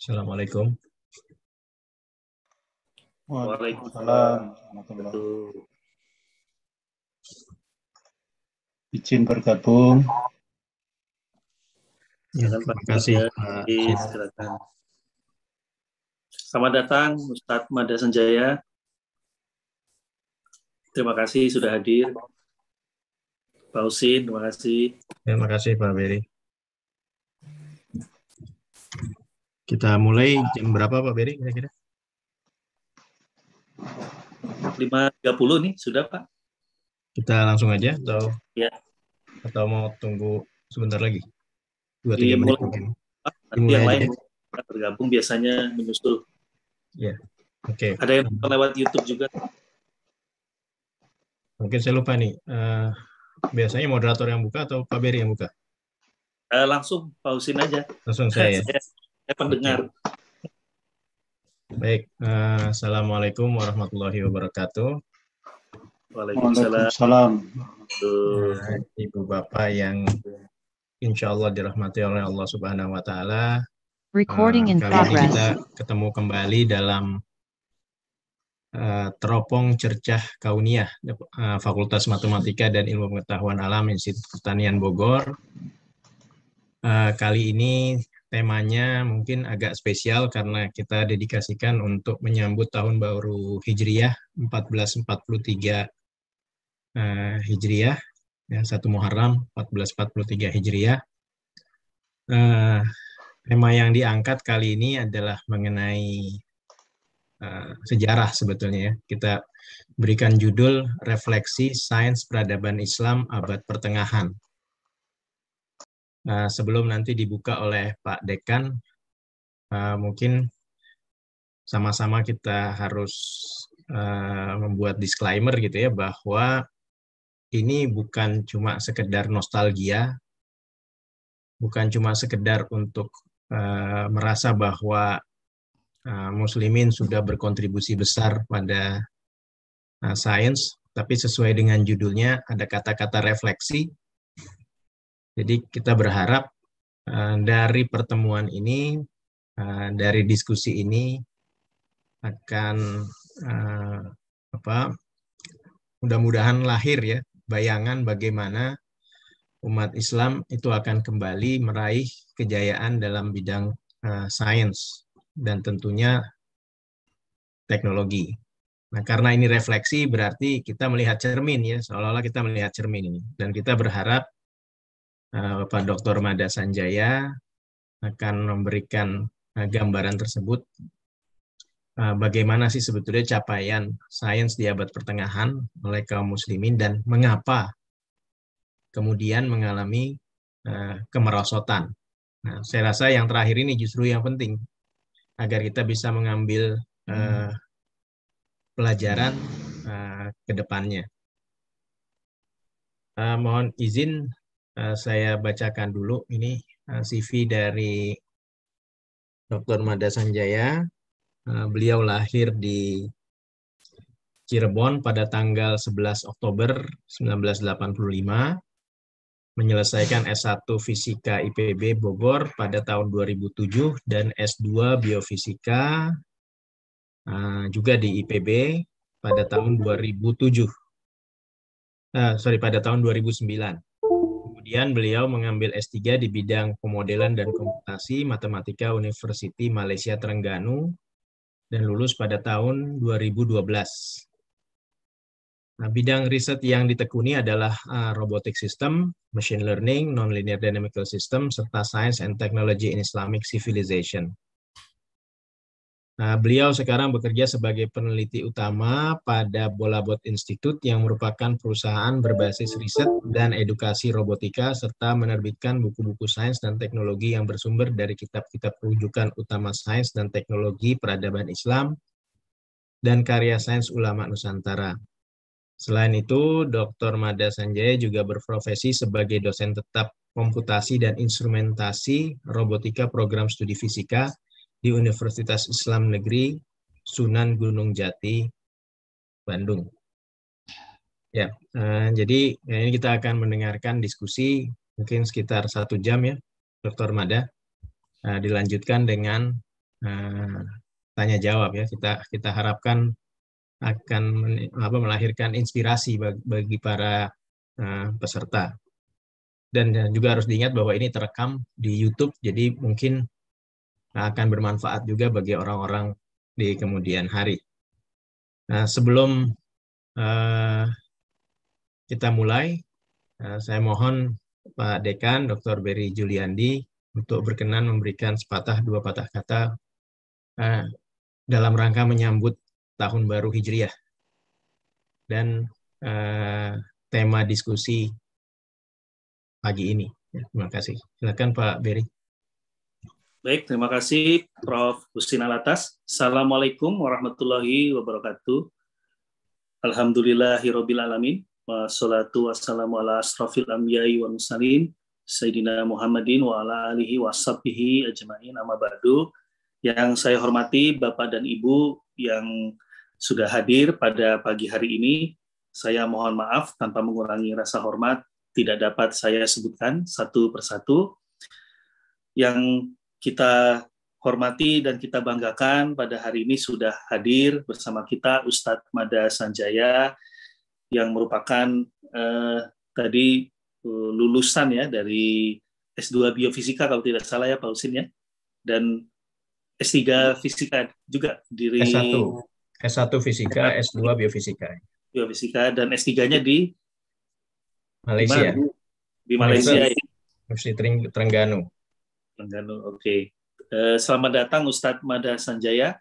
Assalamualaikum. Waalaikumsalam. Izin bergabung. Ya, terima kasih. Ya, Silakan. Selamat datang Ustadz Mada Senjaya. Terima kasih sudah hadir. Pak Usin. terima kasih. Terima kasih Pak Beri. Kita mulai jam berapa Pak Beri kira-kira? 5.30 nih, sudah Pak. Kita langsung aja atau ya. atau mau tunggu sebentar lagi? Dua tiga iya, menit mungkin. Pak, yang lain ya. bergabung biasanya menyusul. Ya, oke. Okay. Ada yang lewat YouTube juga. Mungkin saya lupa nih. Uh, biasanya moderator yang buka atau Pak Beri yang buka? Uh, langsung Pak aja. Langsung saya. Ya. saya eh, pendengar. Baik, uh, assalamualaikum warahmatullahi wabarakatuh. Waalaikumsalam. Waalaikumsalam. Ibu bapak yang insya Allah dirahmati oleh Allah Subhanahu Wa Taala. Recording uh, in progress. Kita ketemu kembali dalam Uh, teropong Cercah Kaunia uh, eh, Fakultas Matematika dan Ilmu Pengetahuan Alam Institut Pertanian Bogor. Uh, kali ini temanya mungkin agak spesial karena kita dedikasikan untuk menyambut tahun baru Hijriah 1443 uh, eh, Hijriah ya satu Muharram 1443 Hijriah. Uh, tema yang diangkat kali ini adalah mengenai uh, sejarah sebetulnya ya. Kita berikan judul Refleksi Sains Peradaban Islam Abad Pertengahan Nah, sebelum nanti dibuka oleh Pak Dekan, uh, mungkin sama-sama kita harus uh, membuat disclaimer gitu ya bahwa ini bukan cuma sekedar nostalgia, bukan cuma sekedar untuk uh, merasa bahwa uh, Muslimin sudah berkontribusi besar pada uh, sains, tapi sesuai dengan judulnya ada kata-kata refleksi jadi kita berharap uh, dari pertemuan ini, uh, dari diskusi ini akan uh, apa? Mudah-mudahan lahir ya bayangan bagaimana umat Islam itu akan kembali meraih kejayaan dalam bidang uh, sains dan tentunya teknologi. Nah, karena ini refleksi berarti kita melihat cermin ya, seolah-olah kita melihat cermin ini dan kita berharap Eh, Bapak Dr. Mada Sanjaya akan memberikan eh, gambaran tersebut eh, bagaimana sih sebetulnya capaian sains di abad pertengahan oleh kaum muslimin dan mengapa kemudian mengalami kemerosotan. Nah, saya rasa yang terakhir ini justru yang penting agar kita bisa mengambil hmm. pelajaran ke depannya. mohon izin Eh, saya bacakan dulu ini eh, CV dari Dr. Mada Sanjaya. Eh, beliau lahir di Cirebon pada tanggal 11 Oktober 1985, menyelesaikan S1 Fisika IPB Bogor pada tahun 2007 dan S2 Biofisika juga di IPB pada tahun 2007. Uh, sorry, pada tahun 2009 Kemudian beliau mengambil S3 di bidang pemodelan dan komputasi Matematika University Malaysia Terengganu dan lulus pada tahun 2012. Nah, bidang riset yang ditekuni adalah uh, eh, robotic system, machine learning, nonlinear dynamical system, serta science and technology in Islamic civilization. Nah, beliau sekarang bekerja sebagai peneliti utama pada Bolabot Institute yang merupakan perusahaan berbasis riset dan edukasi robotika serta menerbitkan buku-buku sains dan teknologi yang bersumber dari kitab-kitab rujukan utama sains dan teknologi peradaban Islam dan karya sains ulama Nusantara. Selain itu, Dr. Mada Sanjaya juga berprofesi sebagai dosen tetap komputasi dan instrumentasi robotika program studi fisika di Universitas Islam Negeri Sunan Gunung Jati, Bandung. Ya, eh, jadi ya, ini kita akan mendengarkan diskusi mungkin sekitar satu jam ya, Dr. Mada. Eh, dilanjutkan dengan eh, tanya jawab ya. Kita kita harapkan akan apa, melahirkan inspirasi bagi, para peserta. Dan juga harus diingat bahwa ini terekam di YouTube, jadi mungkin akan bermanfaat juga bagi orang-orang di kemudian hari. Nah, sebelum uh, kita mulai, uh, saya mohon Pak Dekan Dr. Beri Juliandi untuk berkenan memberikan sepatah dua patah kata uh, dalam rangka menyambut tahun baru Hijriah dan uh, tema diskusi pagi ini. Ya, terima kasih. Silakan Pak Beri. Baik, terima kasih Prof. Husin Alatas. Assalamualaikum warahmatullahi wabarakatuh. Alhamdulillahirrabbilalamin. Wassalatu wassalamu ala asrafil amyai wa musalin. Sayyidina Muhammadin wa ala alihi wa ajma'in amma ba'du. Yang saya hormati Bapak dan Ibu yang sudah hadir pada pagi hari ini. Saya mohon maaf tanpa mengurangi rasa hormat tidak dapat saya sebutkan satu persatu. Yang kita hormati dan kita banggakan pada hari ini sudah hadir bersama kita Ustadz Mada Sanjaya yang merupakan eh, tadi eh, lulusan ya dari S2 Biofisika kalau tidak salah ya Pak Husin ya dan S3 Fisika juga diri S1 S1 Fisika, S2 Biofisika. Biofisika dan S3-nya di Malaysia. Di, di Malaysia. Universitas Terengganu oke. Okay. Eh, selamat datang Ustadz Mada Sanjaya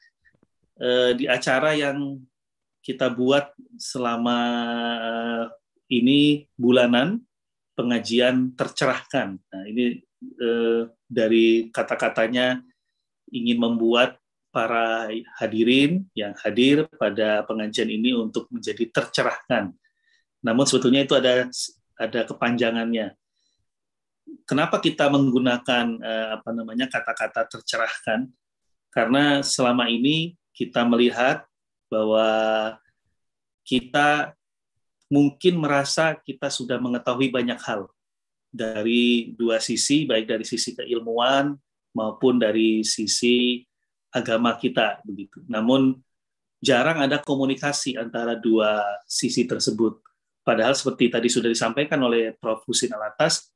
eh, di acara yang kita buat selama eh, ini bulanan pengajian tercerahkan. Nah, ini dari kata-katanya ingin membuat para hadirin yang hadir pada pengajian ini untuk menjadi tercerahkan. Namun sebetulnya itu ada ada kepanjangannya kenapa kita menggunakan uh, apa namanya kata-kata tercerahkan? Karena selama ini kita melihat bahwa kita mungkin merasa kita sudah mengetahui banyak hal dari dua sisi, baik dari sisi keilmuan maupun dari sisi agama kita begitu. Namun jarang ada komunikasi antara dua sisi tersebut. Padahal seperti tadi sudah disampaikan oleh Prof. Husin Alatas,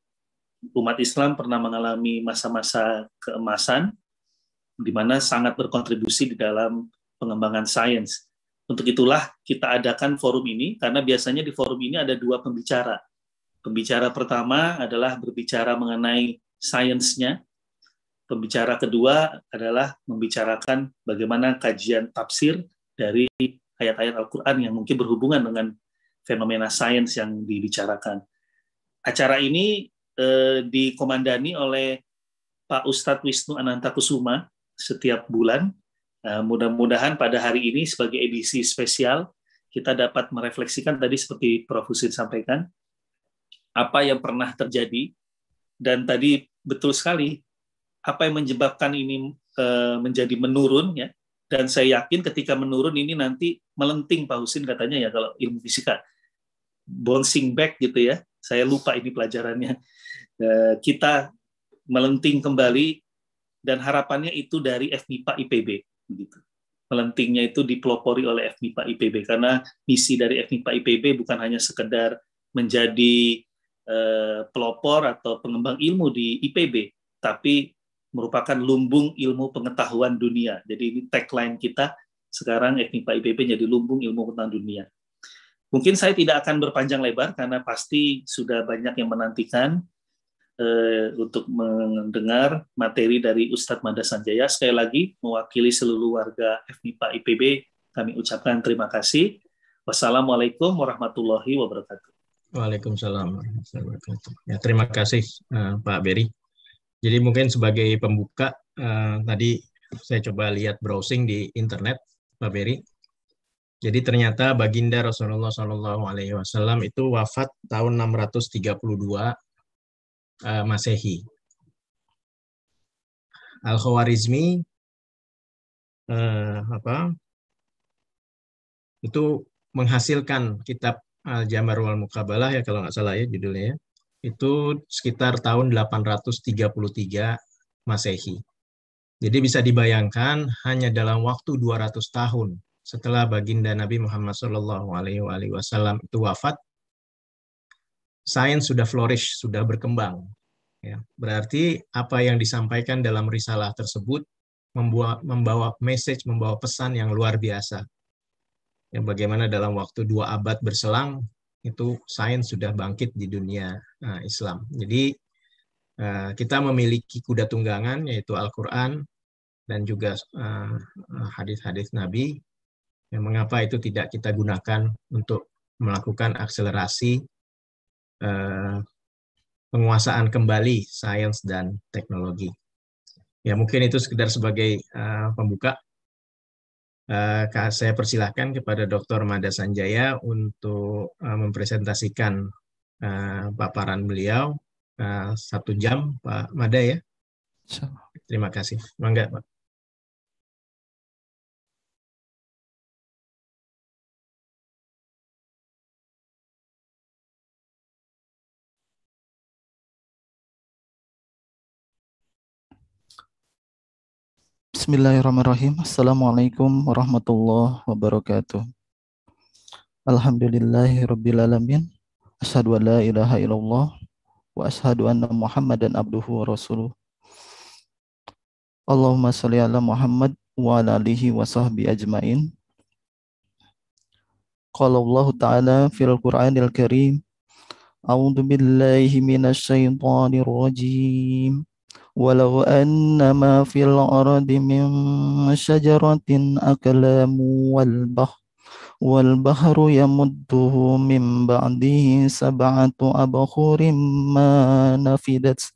umat Islam pernah mengalami masa-masa keemasan di mana sangat berkontribusi di dalam pengembangan sains. Untuk itulah kita adakan forum ini karena biasanya di forum ini ada dua pembicara. Pembicara pertama adalah berbicara mengenai sainsnya. Pembicara kedua adalah membicarakan bagaimana kajian tafsir dari ayat-ayat Al-Quran yang mungkin berhubungan dengan fenomena sains yang dibicarakan. Acara ini Eh, dikomandani oleh Pak Ustadz Wisnu Ananta Kusuma setiap bulan. Eh, mudah-mudahan pada hari ini sebagai edisi spesial kita dapat merefleksikan tadi seperti Prof. Husin sampaikan apa yang pernah terjadi dan tadi betul sekali apa yang menyebabkan ini eh, menjadi menurun ya dan saya yakin ketika menurun ini nanti melenting Pak Husin katanya ya kalau ilmu fisika bouncing back gitu ya saya lupa ini pelajarannya. Eh, kita melenting kembali dan harapannya itu dari FMIPA IPB Gitu. Melentingnya itu dipelopori oleh FMIPA IPB karena misi dari FMIPA IPB bukan hanya sekedar menjadi eh, pelopor atau pengembang ilmu di IPB, tapi merupakan lumbung ilmu pengetahuan dunia. Jadi ini tagline kita sekarang FMIPA IPB jadi lumbung ilmu pengetahuan dunia. Mungkin saya tidak akan berpanjang lebar karena pasti sudah banyak yang menantikan eh, untuk mendengar materi dari Ustadz Mada Sanjaya. Sekali lagi, mewakili seluruh warga FMIPA IPB, kami ucapkan terima kasih. Wassalamualaikum warahmatullahi wabarakatuh. Waalaikumsalam warahmatullahi wabarakatuh. Ya, terima kasih uh, Pak Beri. Jadi mungkin sebagai pembuka, uh, tadi saya coba lihat browsing di internet, Pak Beri. Jadi ternyata baginda Rasulullah Shallallahu Alaihi Wasallam itu wafat tahun 632 uh, eh, masehi. Al Khawarizmi uh, eh, apa itu menghasilkan kitab Al Jamar Mukabalah ya kalau nggak salah ya judulnya ya. itu sekitar tahun 833 masehi. Jadi bisa dibayangkan hanya dalam waktu 200 tahun setelah baginda Nabi Muhammad SAW itu wafat, sains sudah flourish, sudah berkembang. Ya, berarti apa yang disampaikan dalam risalah tersebut membuat, membawa message, membawa pesan yang luar biasa. Ya, bagaimana dalam waktu dua abad berselang itu sains sudah bangkit di dunia nah, Islam. Jadi eh, kita memiliki kuda tunggangan yaitu Al-Quran dan juga eh, hadis-hadis Nabi Ya, mengapa itu tidak kita gunakan untuk melakukan akselerasi eh, penguasaan kembali sains dan teknologi. Ya mungkin itu sekedar sebagai eh, pembuka. Eh, saya persilahkan kepada Dr. Mada Sanjaya untuk eh, mempresentasikan eh, paparan beliau eh, satu jam, Pak Mada ya. Terima kasih. Mangga, Pak. Bismillahirrahmanirrahim. Assalamualaikum warahmatullahi wabarakatuh. Alhamdulillahi Ashadu an la ilaha illallah wa ashadu anna Muhammadan abduhu wa rasuluh. Allahumma salli ala Muhammad wa ala alihi wa sahbihi ajmain. Qala Allah Ta'ala fil Qur'anil Karim. A'udhu billahi minasy rajim. ولو أن ما في الأرض من شجرة أكلام والبحر والبحر يمده من بعده سبعة أبخور ما نفدت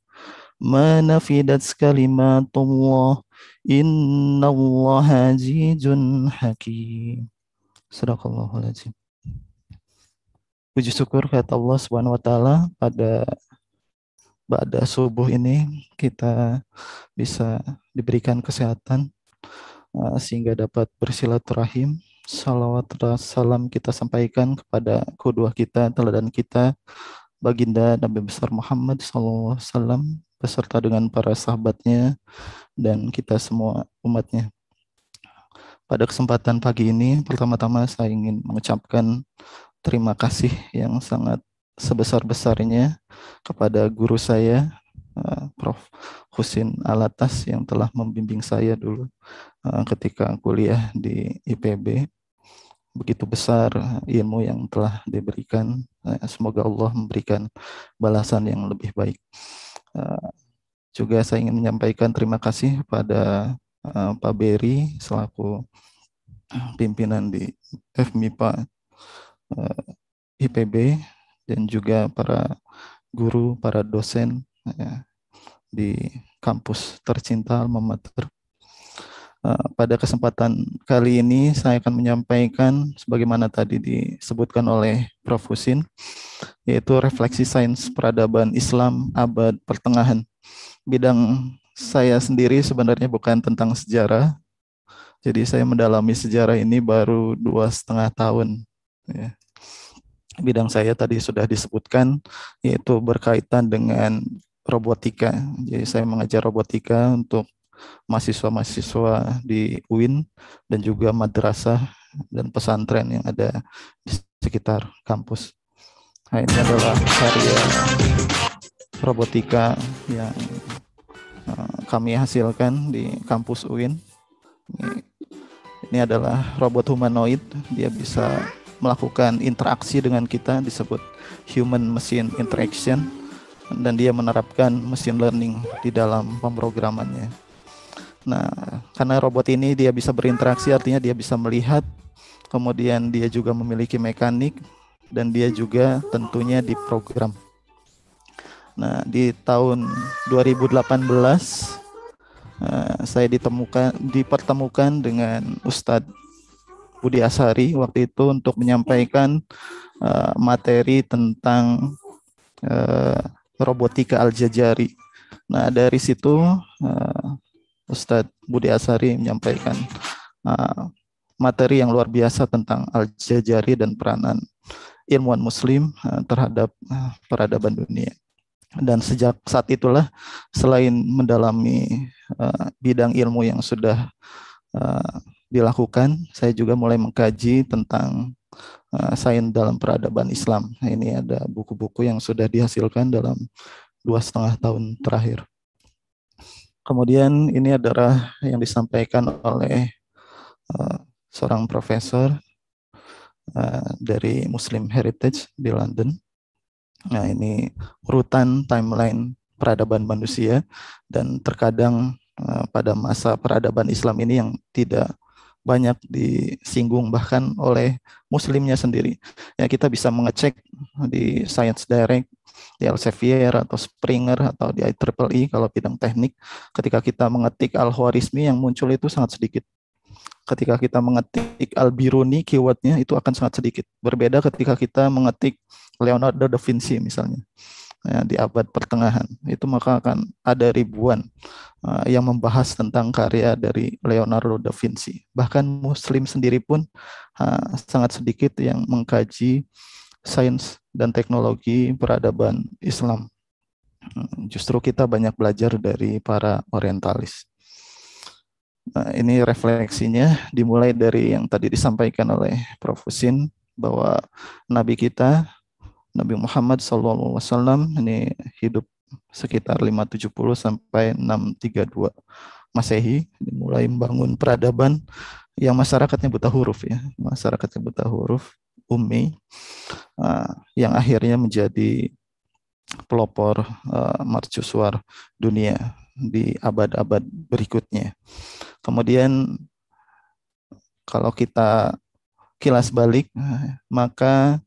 ما نفدت كلمات الله إن الله عزيز حكيم صدق الله العظيم Puji syukur kata Allah Subhanahu wa taala pada pada subuh ini kita bisa diberikan kesehatan eh, sehingga dapat bersilaturahim. Salawat salam kita sampaikan kepada kedua kita, teladan kita, baginda Nabi besar Muhammad SAW beserta dengan para sahabatnya dan kita semua umatnya. Pada kesempatan pagi ini, pertama-tama saya ingin mengucapkan terima kasih yang sangat sebesar-besarnya kepada guru saya eh, Prof. Husin Alatas yang telah membimbing saya dulu eh, ketika kuliah di IPB. Begitu besar ilmu yang telah diberikan. Eh, semoga Allah memberikan balasan yang lebih baik. Juga saya ingin menyampaikan terima kasih pada Pak Beri selaku pimpinan di FMIPA IPB dan juga para guru, para dosen ya, di kampus tercinta Alma eh, Pada kesempatan kali ini saya akan menyampaikan sebagaimana tadi disebutkan oleh Prof. Husin, yaitu refleksi sains peradaban Islam abad pertengahan. Bidang saya sendiri sebenarnya bukan tentang sejarah, jadi saya mendalami sejarah ini baru dua setengah tahun. Ya bidang saya tadi sudah disebutkan yaitu berkaitan dengan robotika. Jadi saya mengajar robotika untuk mahasiswa-mahasiswa di UIN dan juga madrasah dan pesantren yang ada di sekitar kampus. Nah, ini adalah karya robotika yang eh, kami hasilkan di kampus UIN. ini adalah robot humanoid, dia bisa melakukan interaksi dengan kita disebut human machine interaction dan dia menerapkan machine learning di dalam pemrogramannya. Nah, karena robot ini dia bisa berinteraksi artinya dia bisa melihat, kemudian dia juga memiliki mekanik dan dia juga tentunya diprogram. Nah, di tahun 2018 eh, saya ditemukan dipertemukan dengan Ustadz Budi Asari waktu itu untuk menyampaikan uh, materi tentang uh, robotika al-jajari. Nah, dari situ uh, Ustadz Budi Asari menyampaikan uh, materi yang luar biasa tentang al-jajari dan peranan ilmuwan muslim uh, terhadap uh, peradaban dunia dan sejak saat itulah selain mendalami uh, bidang ilmu yang sudah uh, dilakukan, saya juga mulai mengkaji tentang uh, sains dalam peradaban Islam. Nah, ini ada buku-buku yang sudah dihasilkan dalam dua setengah tahun terakhir. Kemudian ini adalah yang disampaikan oleh uh, seorang profesor uh, dari Muslim Heritage di London. Nah ini urutan timeline peradaban manusia dan terkadang uh, pada masa peradaban Islam ini yang tidak banyak disinggung bahkan oleh muslimnya sendiri. Ya kita bisa mengecek di Science Direct, di Elsevier atau Springer atau di IEEE e kalau bidang teknik ketika kita mengetik al-Khwarizmi yang muncul itu sangat sedikit. Ketika kita mengetik al-Biruni keywordnya itu akan sangat sedikit. Berbeda ketika kita mengetik Leonardo da Vinci misalnya. Ya, di abad pertengahan itu maka akan ada ribuan Eh, yang membahas tentang karya dari Leonardo da Vinci. Bahkan Muslim sendiri pun uh, sangat sedikit yang mengkaji sains dan teknologi peradaban Islam. Hmm, justru kita banyak belajar dari para orientalis. Nah, ini refleksinya dimulai dari yang tadi disampaikan oleh Prof. Husin bahwa Nabi kita Nabi Muhammad SAW ini hidup sekitar 570 sampai 632 Masehi mulai membangun peradaban yang masyarakatnya buta huruf ya masyarakatnya buta huruf Umi uh, yang akhirnya menjadi pelopor uh, mercusuar dunia di abad-abad berikutnya. Kemudian kalau kita kilas balik eh, maka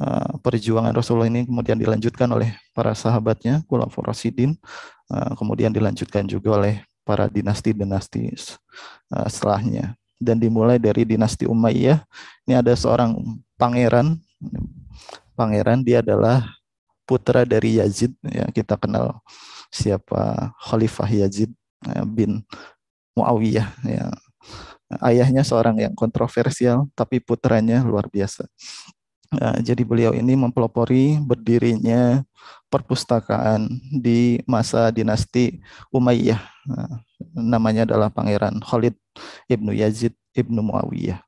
Eh, perjuangan Rasulullah ini kemudian dilanjutkan oleh para sahabatnya, Khulafaur Rasidin, eh, kemudian dilanjutkan juga oleh para dinasti-dinasti eh, setelahnya. Dan dimulai dari dinasti Umayyah, ini ada seorang pangeran, pangeran dia adalah putra dari Yazid, ya kita kenal siapa Khalifah Yazid bin Muawiyah ya. Ayahnya seorang yang kontroversial tapi putranya luar biasa. Ya, jadi beliau ini mempelopori berdirinya perpustakaan di masa dinasti Umayyah. Nah, namanya adalah Pangeran Khalid ibnu Yazid ibnu Muawiyah.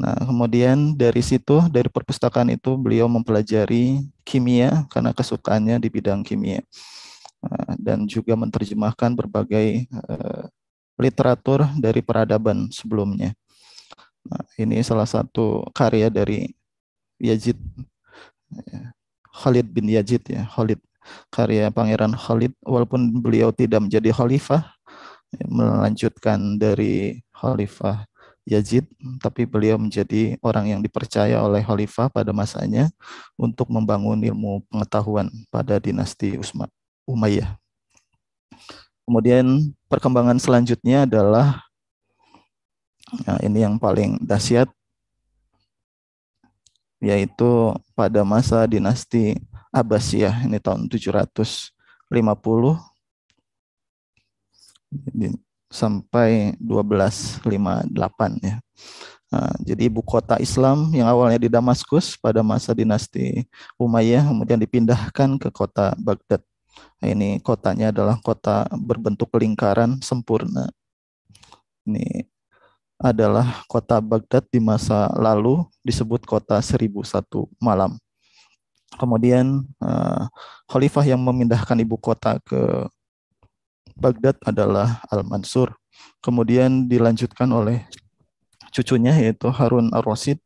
Nah, kemudian dari situ dari perpustakaan itu beliau mempelajari kimia karena kesukaannya di bidang kimia nah, dan juga menerjemahkan berbagai eh, literatur dari peradaban sebelumnya. Nah, ini salah satu karya dari Yazid Khalid bin Yazid ya Khalid karya Pangeran Khalid walaupun beliau tidak menjadi khalifah ya, melanjutkan dari khalifah Yazid tapi beliau menjadi orang yang dipercaya oleh khalifah pada masanya untuk membangun ilmu pengetahuan pada dinasti Usma, Umayyah. Kemudian perkembangan selanjutnya adalah Nah, ini yang paling dahsyat yaitu pada masa dinasti Abbasiyah ini tahun 750 sampai 1258 ya. Nah, jadi ibu kota Islam yang awalnya di Damaskus pada masa dinasti Umayyah kemudian dipindahkan ke kota Baghdad. Nah, ini kotanya adalah kota berbentuk lingkaran sempurna. Ini adalah kota Baghdad di masa lalu disebut kota 1001 malam. Kemudian uh, khalifah yang memindahkan ibu kota ke Baghdad adalah Al-Mansur. Kemudian dilanjutkan oleh cucunya yaitu Harun Ar-Rasyid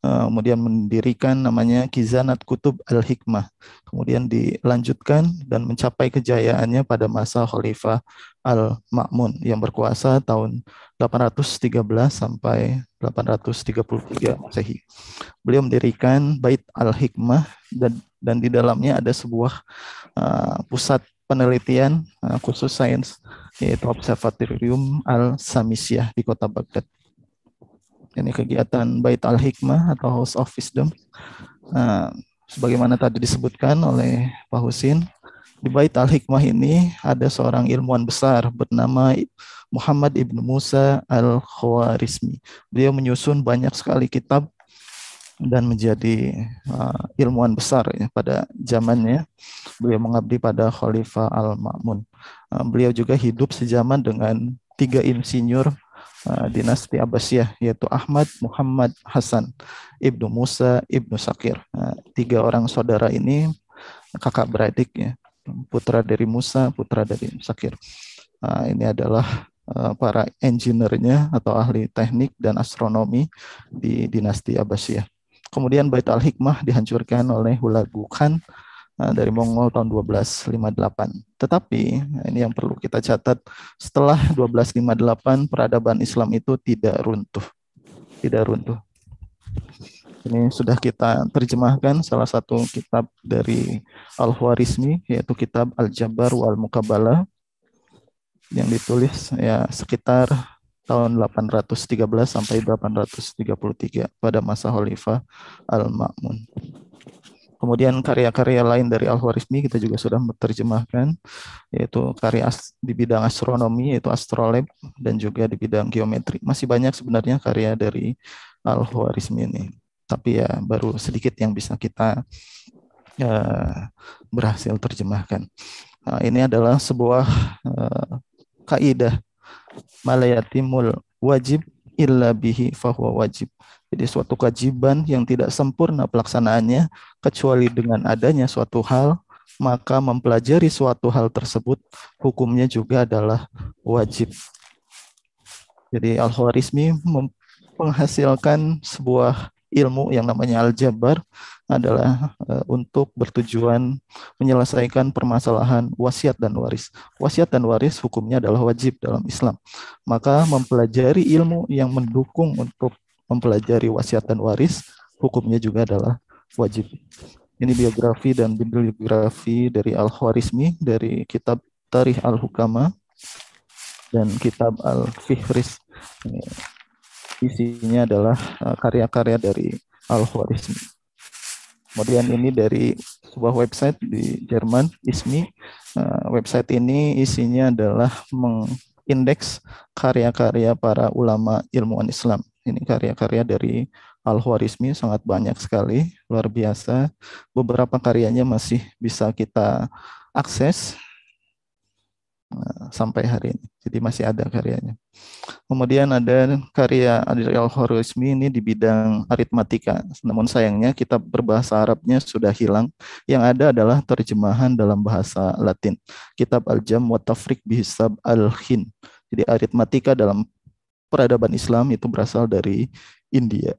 Eh, kemudian mendirikan namanya Kizanat Kutub Al-Hikmah. Kemudian dilanjutkan dan mencapai kejayaannya pada masa Khalifah Al-Ma'mun yang berkuasa tahun 813 sampai 833 Masehi. Beliau mendirikan Bait Al-Hikmah dan dan di dalamnya ada sebuah uh, pusat penelitian uh, khusus sains yaitu Observatorium al samisiyah di kota Baghdad ini kegiatan Bait Al-Hikmah atau House of Wisdom. Nah, sebagaimana tadi disebutkan oleh Pak Husin, di Bait Al-Hikmah ini ada seorang ilmuwan besar bernama Muhammad Ibn Musa Al-Khwarizmi. Beliau menyusun banyak sekali kitab dan menjadi uh, ilmuwan besar ya, pada zamannya. Beliau mengabdi pada Khalifah Al-Ma'mun. Uh, beliau juga hidup sejaman dengan tiga insinyur Eh, dinasti Abbasiyah yaitu Ahmad Muhammad Hasan ibnu Musa ibnu Sakir eh, tiga orang saudara ini kakak beradik ya putra dari Musa putra dari Sakir eh, ini adalah para engineer atau ahli teknik dan astronomi di dinasti Abbasiyah kemudian Bait al Hikmah dihancurkan oleh Hulagu Khan Eh, dari Mongol tahun 1258. Tetapi nah, ini yang perlu kita catat setelah 1258 peradaban Islam itu tidak runtuh. Tidak runtuh. Ini sudah kita terjemahkan salah satu kitab dari Al-Khwarizmi yaitu kitab Al-Jabar wal Mukabalah yang ditulis ya sekitar tahun 813 sampai 833 pada masa Khalifah Al-Ma'mun. Kemudian karya-karya lain dari Al-Khwarizmi kita juga sudah menerjemahkan yaitu karya di bidang astronomi yaitu Astrolab dan juga di bidang geometri. Masih banyak sebenarnya karya dari Al-Khwarizmi ini. Tapi ya baru sedikit yang bisa kita uh, berhasil terjemahkan. Nah, ini adalah sebuah uh, kaidah malayatimul wajib illa bihi fahuwa wajib jadi suatu kajiban yang tidak sempurna pelaksanaannya kecuali dengan adanya suatu hal, maka mempelajari suatu hal tersebut hukumnya juga adalah wajib. Jadi Al-Khwarizmi menghasilkan sebuah ilmu yang namanya al aljabar adalah eh, untuk bertujuan menyelesaikan permasalahan wasiat dan waris. Wasiat dan waris hukumnya adalah wajib dalam Islam. Maka mempelajari ilmu yang mendukung untuk mempelajari wasiat dan waris, hukumnya juga adalah wajib. Ini biografi dan bibliografi dari Al-Khwarizmi dari kitab Tarikh Al-Hukama dan kitab Al-Fihris. Isinya adalah eh, karya-karya dari Al-Khwarizmi. Kemudian ini dari sebuah website di Jerman, ISMI. Eh, website ini isinya adalah mengindeks karya-karya para ulama ilmuwan Islam ini karya-karya dari Al-Khwarizmi sangat banyak sekali, luar biasa. Beberapa karyanya masih bisa kita akses eh, sampai hari ini. Jadi masih ada karyanya. Kemudian ada karya dari Al-Khwarizmi ini di bidang aritmatika. Namun sayangnya kitab berbahasa Arabnya sudah hilang. Yang ada adalah terjemahan dalam bahasa Latin. Kitab Al-Jam wa Tafriq Bihisab Al-Hin. Jadi aritmatika dalam peradaban Islam itu berasal dari India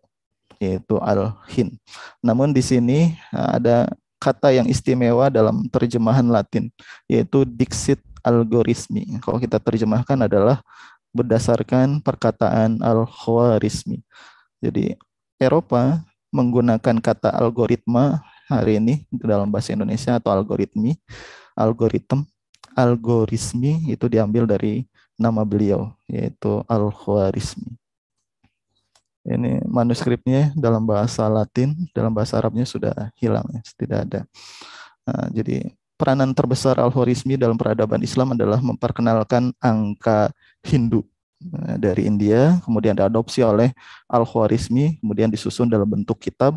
yaitu al-Hind. Namun di sini eh, ada kata yang istimewa dalam terjemahan Latin yaitu dixit algorismi. Kalau kita terjemahkan adalah berdasarkan perkataan al-Khwarizmi. Jadi Eropa menggunakan kata algoritma hari ini dalam bahasa Indonesia atau algoritmi, algoritem, algorismi itu diambil dari nama beliau yaitu Al-Khwarizmi. Ini manuskripnya dalam bahasa Latin, dalam bahasa Arabnya sudah hilang, ya, tidak ada. Nah, jadi peranan terbesar Al-Khwarizmi dalam peradaban Islam adalah memperkenalkan angka Hindu Eh, dari India, kemudian diadopsi oleh Al-Khwarizmi, kemudian disusun dalam bentuk kitab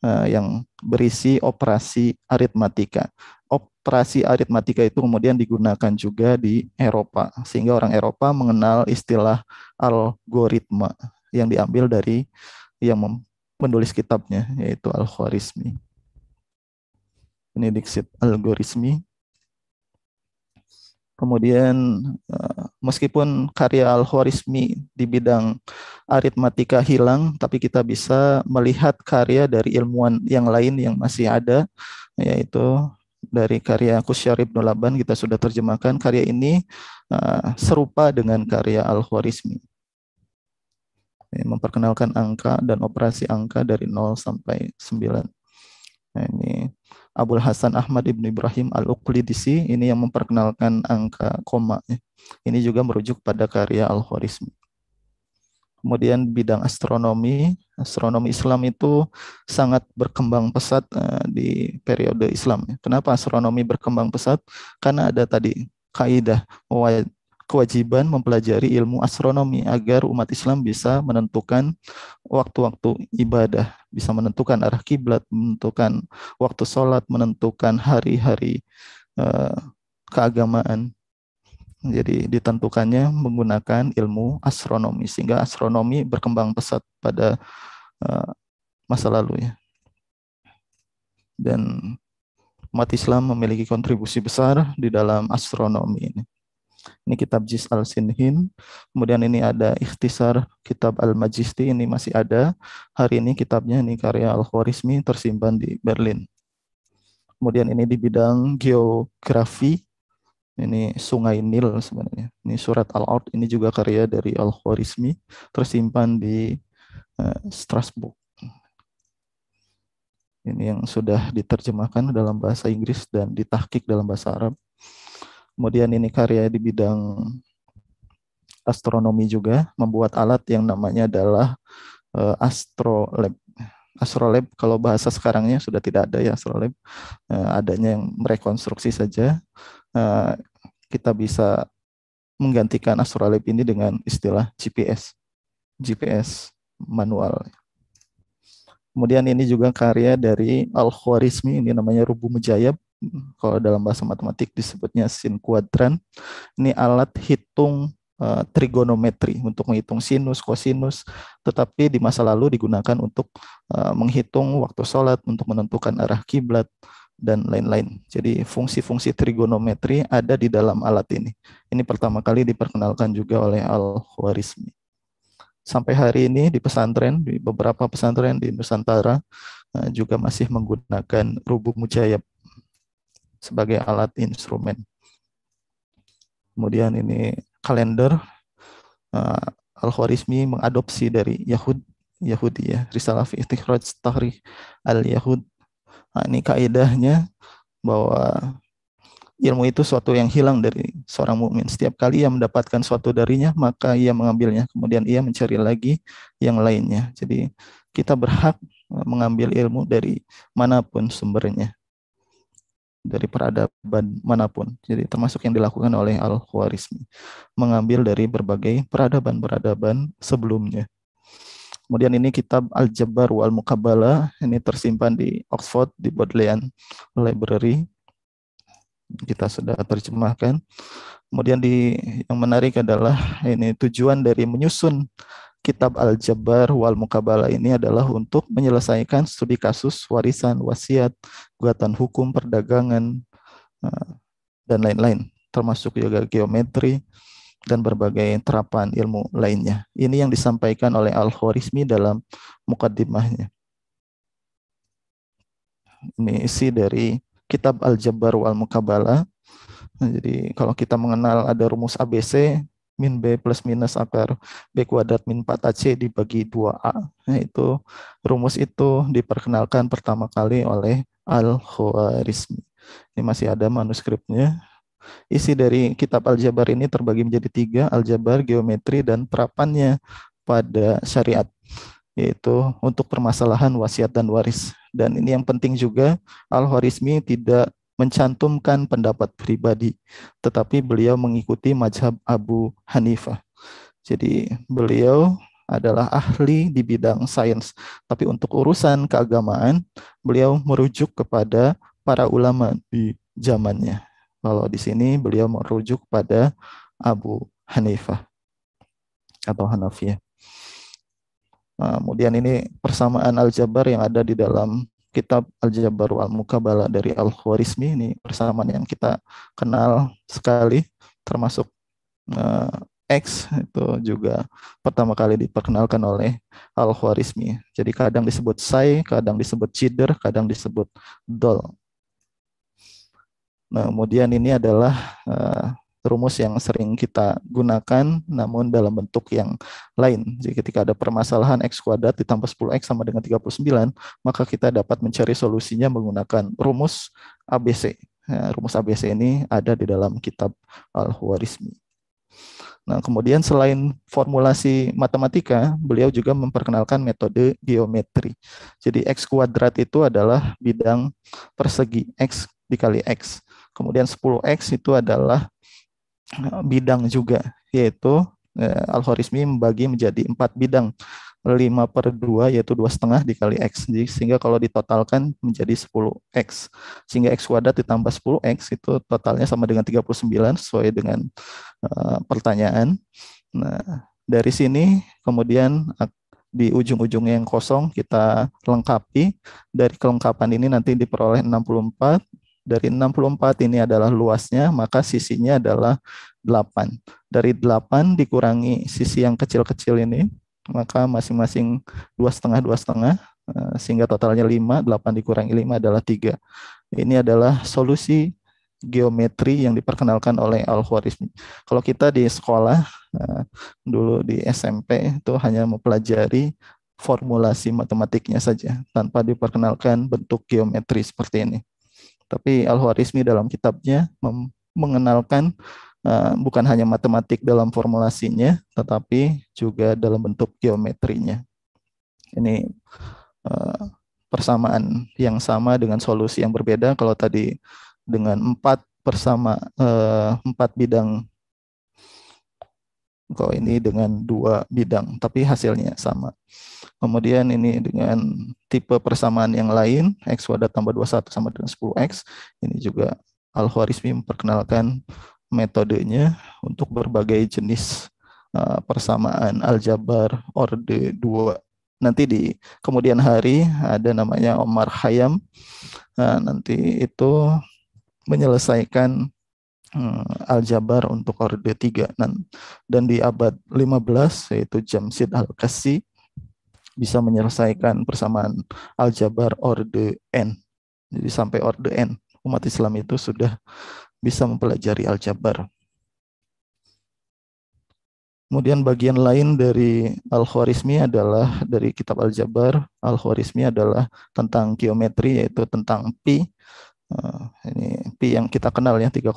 eh, yang berisi operasi aritmatika. Operasi aritmatika itu kemudian digunakan juga di Eropa, sehingga orang Eropa mengenal istilah algoritma yang diambil dari yang menulis kitabnya, yaitu Al-Khwarizmi. Ini Dixit algoritmi Kemudian eh, meskipun karya Al-Khwarizmi di bidang aritmatika hilang, tapi kita bisa melihat karya dari ilmuwan yang lain yang masih ada, yaitu dari karya Kusyar Ibn Laban kita sudah terjemahkan karya ini eh, serupa dengan karya Al-Khwarizmi. Ya, memperkenalkan angka dan operasi angka dari 0 sampai 9. Nah, ini Abul Hasan Ahmad Ibnu Ibrahim Al-Uqlidisi ini yang memperkenalkan angka koma. Ya. Ini juga merujuk pada karya Al-Khwarizmi. Kemudian bidang astronomi, astronomi Islam itu sangat berkembang pesat eh, di periode Islam. Ya. Kenapa astronomi berkembang pesat? Karena ada tadi kaidah kewajiban mempelajari ilmu astronomi agar umat Islam bisa menentukan waktu-waktu ibadah, bisa menentukan arah kiblat, menentukan waktu sholat, menentukan hari-hari uh, keagamaan. Jadi ditentukannya menggunakan ilmu astronomi sehingga astronomi berkembang pesat pada uh, masa lalu ya. Dan umat Islam memiliki kontribusi besar di dalam astronomi ini. Ini kitab Jis al-Sinhin. Kemudian ini ada ikhtisar kitab al-Majisti. Ini masih ada. Hari ini kitabnya ini karya al-Khwarizmi tersimpan di Berlin. Kemudian ini di bidang geografi. Ini Sungai Nil sebenarnya. Ini Surat al out Ini juga karya dari al-Khwarizmi tersimpan di uh, Strasbourg ini yang sudah diterjemahkan dalam bahasa Inggris dan ditahkik dalam bahasa Arab. Kemudian ini karya di bidang astronomi juga, membuat alat yang namanya adalah uh, eh, astrolab. Astrolab kalau bahasa sekarangnya sudah tidak ada ya astrolab, uh, eh, adanya yang merekonstruksi saja. Uh, kita bisa menggantikan astrolab ini dengan istilah GPS, GPS manual. Kemudian ini juga karya dari Al Khwarizmi, ini namanya Rubu Mujayab kalau dalam bahasa matematik disebutnya sin kuadran. Ini alat hitung eh, trigonometri untuk menghitung sinus, kosinus, tetapi di masa lalu digunakan untuk eh, menghitung waktu sholat, untuk menentukan arah kiblat dan lain-lain. Jadi fungsi-fungsi trigonometri ada di dalam alat ini. Ini pertama kali diperkenalkan juga oleh Al-Khwarizmi. Sampai hari ini di pesantren, di beberapa pesantren di Nusantara eh, juga masih menggunakan rubuk mujayab sebagai alat instrumen. Kemudian ini kalender uh, Al-Khwarizmi mengadopsi dari Yahud Yahudi ya, Risalah fi Istikhraj Tahrih Al-Yahud. Nah, ini kaidahnya bahwa ilmu itu suatu yang hilang dari seorang mukmin. Setiap kali ia mendapatkan suatu darinya, maka ia mengambilnya, kemudian ia mencari lagi yang lainnya. Jadi kita berhak eh, mengambil ilmu dari manapun sumbernya dari peradaban manapun. Jadi termasuk yang dilakukan oleh Al-Khwarizmi, mengambil dari berbagai peradaban-peradaban sebelumnya. Kemudian ini kitab Al-Jabbar wal Mukabala, ini tersimpan di Oxford di Bodleian Library. Kita sudah terjemahkan. Kemudian di yang menarik adalah ini tujuan dari menyusun kitab Al-Jabbar wal Mukabala ini adalah untuk menyelesaikan studi kasus warisan, wasiat, gugatan hukum, perdagangan, eh, dan lain-lain, termasuk juga geometri dan berbagai terapan ilmu lainnya. Ini yang disampaikan oleh Al-Khwarizmi dalam mukaddimahnya. Ini isi dari kitab Al-Jabbar wal Mukabala. Jadi kalau kita mengenal ada rumus ABC, min B plus minus akar B kuadrat min 4AC dibagi 2A. Nah, itu rumus itu diperkenalkan pertama kali oleh Al-Khwarizmi. Ini masih ada manuskripnya. Isi dari kitab aljabar ini terbagi menjadi tiga, aljabar, geometri, dan terapannya pada syariat, yaitu untuk permasalahan wasiat dan waris. Dan ini yang penting juga, Al-Khwarizmi tidak mencantumkan pendapat pribadi, tetapi beliau mengikuti mazhab Abu Hanifah. Jadi beliau adalah ahli di bidang sains, tapi untuk urusan keagamaan beliau merujuk kepada para ulama di zamannya. Kalau di sini beliau merujuk pada Abu Hanifah atau Hanafi. Nah, kemudian ini persamaan aljabar yang ada di dalam kitab al wa Al-Mukabala dari Al-Khwarizmi ini persamaan yang kita kenal sekali termasuk uh, X itu juga pertama kali diperkenalkan oleh Al-Khwarizmi. Jadi kadang disebut Sai, kadang disebut Cider, kadang disebut Dol. Nah, kemudian ini adalah uh, rumus yang sering kita gunakan namun dalam bentuk yang lain. Jadi ketika ada permasalahan X kuadrat ditambah 10X sama dengan 39, maka kita dapat mencari solusinya menggunakan rumus ABC. Ya, rumus ABC ini ada di dalam kitab Al-Khwarizmi. Nah, kemudian selain formulasi matematika, beliau juga memperkenalkan metode geometri. Jadi X kuadrat itu adalah bidang persegi X dikali X. Kemudian 10X itu adalah bidang juga, yaitu eh, algoritmi membagi menjadi empat bidang. 5 per 2 yaitu dua setengah dikali X jadi sehingga kalau ditotalkan menjadi 10X sehingga X kuadrat ditambah 10X itu totalnya sama dengan 39 sesuai dengan eh, pertanyaan nah dari sini kemudian di ujung ujungnya yang kosong kita lengkapi dari kelengkapan ini nanti diperoleh 64 dari 64 ini adalah luasnya, maka sisinya adalah 8. Dari 8 dikurangi sisi yang kecil-kecil ini, maka masing-masing dua setengah dua setengah eh, sehingga totalnya 5, 8 dikurangi 5 adalah 3. Ini adalah solusi geometri yang diperkenalkan oleh Al-Khwarizmi. Kalau kita di sekolah eh, dulu di SMP itu hanya mempelajari formulasi matematiknya saja tanpa diperkenalkan bentuk geometri seperti ini. Tapi Al-Khwarizmi dalam kitabnya mengenalkan uh, bukan hanya matematik dalam formulasinya, tetapi juga dalam bentuk geometrinya. Ini uh, persamaan yang sama dengan solusi yang berbeda. Kalau tadi dengan empat persama uh, empat bidang, kalau ini dengan dua bidang, tapi hasilnya sama. Kemudian ini dengan tipe persamaan yang lain, X wadah tambah 21 sama dengan 10X. Ini juga Al-Khwarizmi memperkenalkan metodenya untuk berbagai jenis eh, persamaan aljabar orde 2 nanti di kemudian hari ada namanya Omar Hayam nah, nanti itu menyelesaikan eh, aljabar untuk orde 3 dan, di abad 15 yaitu Jamsid al kasih bisa menyelesaikan persamaan aljabar orde n. Jadi sampai orde n umat Islam itu sudah bisa mempelajari aljabar. Kemudian bagian lain dari Al-Khwarizmi adalah dari kitab aljabar jabar Al-Khwarizmi adalah tentang geometri yaitu tentang pi. Eh, ini pi yang kita kenal ya 3,14.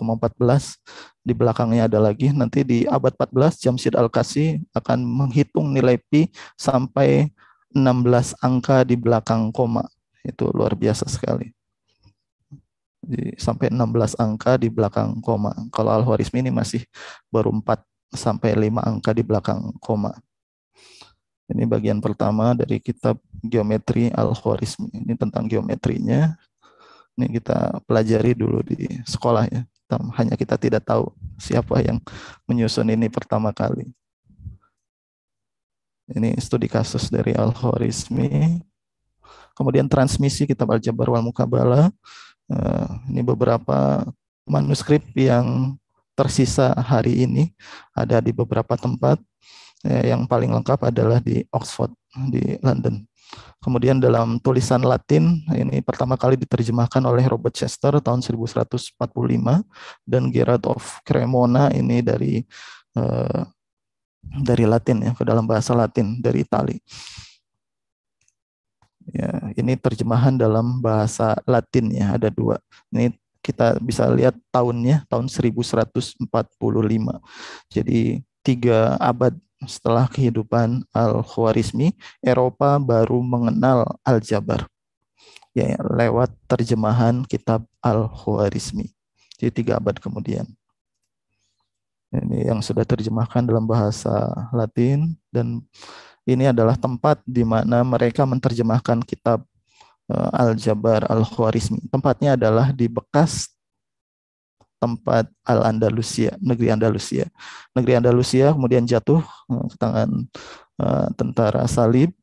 Di belakangnya ada lagi nanti di abad 14 Jamsid Al-Kasi akan menghitung nilai pi sampai 16 angka di belakang koma. Itu luar biasa sekali. Jadi, sampai 16 angka di belakang koma. Kalau Al-Khwarizmi ini masih baru 4 sampai 5 angka di belakang koma. Ini bagian pertama dari kitab geometri Al-Khwarizmi. Ini tentang geometrinya. Ini kita pelajari dulu di sekolah ya. Hanya kita tidak tahu siapa yang menyusun ini pertama kali. Ini studi kasus dari Al-Khwarizmi. Kemudian transmisi kitab Al-Jabbar wal Mukabala. Eh, ini beberapa manuskrip yang tersisa hari ini ada di beberapa tempat. Eh, yang paling lengkap adalah di Oxford di London. Kemudian dalam tulisan Latin ini pertama kali diterjemahkan oleh Robert Chester tahun 1145 dan Gerard of Cremona ini dari eh, dari Latin ya ke dalam bahasa Latin dari Itali. Ya, ini terjemahan dalam bahasa Latin ya ada dua. Ini kita bisa lihat tahunnya tahun 1145. Jadi tiga abad setelah kehidupan Al-Khwarizmi, Eropa baru mengenal Al-Jabar ya lewat terjemahan kitab Al-Khwarizmi. Jadi tiga abad kemudian. Ini yang sudah terjemahkan dalam bahasa Latin dan ini adalah tempat di mana mereka menerjemahkan kitab eh, Al-Jabar Al-Khwarizmi. Tempatnya adalah di bekas tempat Al-Andalusia, negeri Andalusia. Negeri Andalusia kemudian jatuh eh, ke tangan uh, tentara salib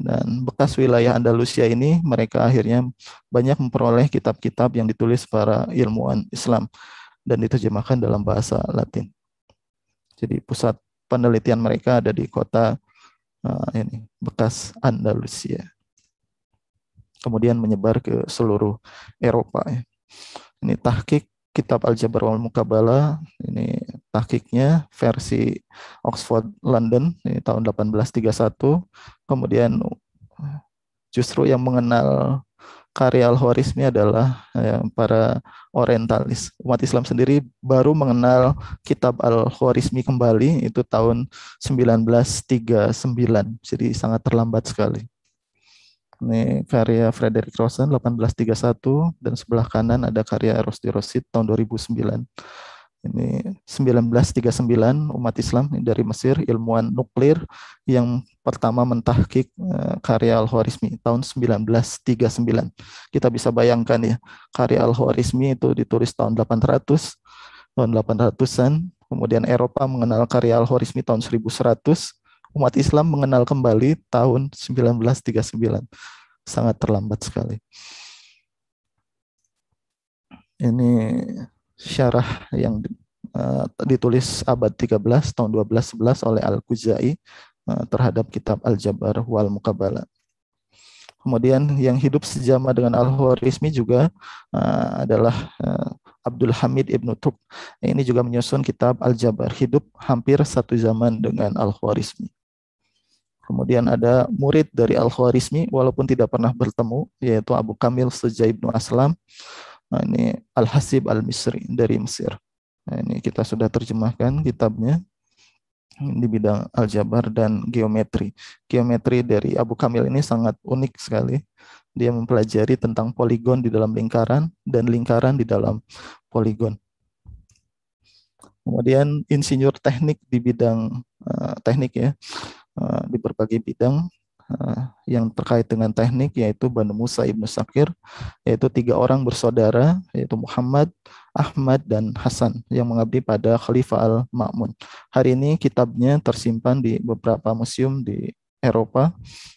dan bekas wilayah Andalusia ini mereka akhirnya banyak memperoleh kitab-kitab yang ditulis para ilmuwan Islam dan diterjemahkan dalam bahasa Latin. Jadi pusat penelitian mereka ada di kota uh, ini bekas Andalusia. Kemudian menyebar ke seluruh Eropa. Ya. Ini tahkik kitab Al-Jabar wal Mukabala ini tahkiknya versi Oxford London ini tahun 1831 kemudian justru yang mengenal karya Al-Khwarizmi adalah ya, para orientalis. Umat Islam sendiri baru mengenal kitab Al-Khwarizmi kembali itu tahun 1939. Jadi sangat terlambat sekali. Ini karya Frederick Rosen 1831 dan sebelah kanan ada karya Rosti Rosit tahun 2009 ini 1939 umat Islam dari Mesir ilmuwan nuklir yang pertama mentahkik uh, karya Al-Khwarizmi tahun 1939. Kita bisa bayangkan ya, karya Al-Khwarizmi itu ditulis tahun 800 tahun 800-an, kemudian Eropa mengenal karya Al-Khwarizmi tahun 1100, umat Islam mengenal kembali tahun 1939. Sangat terlambat sekali. Ini syarah yang uh, ditulis abad 13 tahun 1211 oleh Al-Kuzai uh, eh, terhadap kitab Al-Jabar wal Muqabala. Kemudian yang hidup sejama dengan Al-Khwarizmi juga uh, adalah uh, Abdul Hamid ibn Tuk. Ini juga menyusun kitab Al-Jabar, hidup hampir satu zaman dengan Al-Khwarizmi. Kemudian ada murid dari Al-Khwarizmi walaupun tidak pernah bertemu yaitu Abu Kamil Sejaib Ibnu Aslam Nah, ini Al-Hasib Al-Misri dari Mesir. Nah, ini kita sudah terjemahkan kitabnya di bidang aljabar dan geometri. Geometri dari Abu Kamil ini sangat unik sekali. Dia mempelajari tentang poligon di dalam lingkaran dan lingkaran di dalam poligon. Kemudian insinyur teknik di bidang uh, teknik ya, uh, di berbagai bidang Eh, yang terkait dengan teknik yaitu Banu Musa ibnu Sakir yaitu tiga orang bersaudara yaitu Muhammad, Ahmad dan Hasan yang mengabdi pada Khalifah Al Ma'mun. Hari ini kitabnya tersimpan di beberapa museum di Eropa.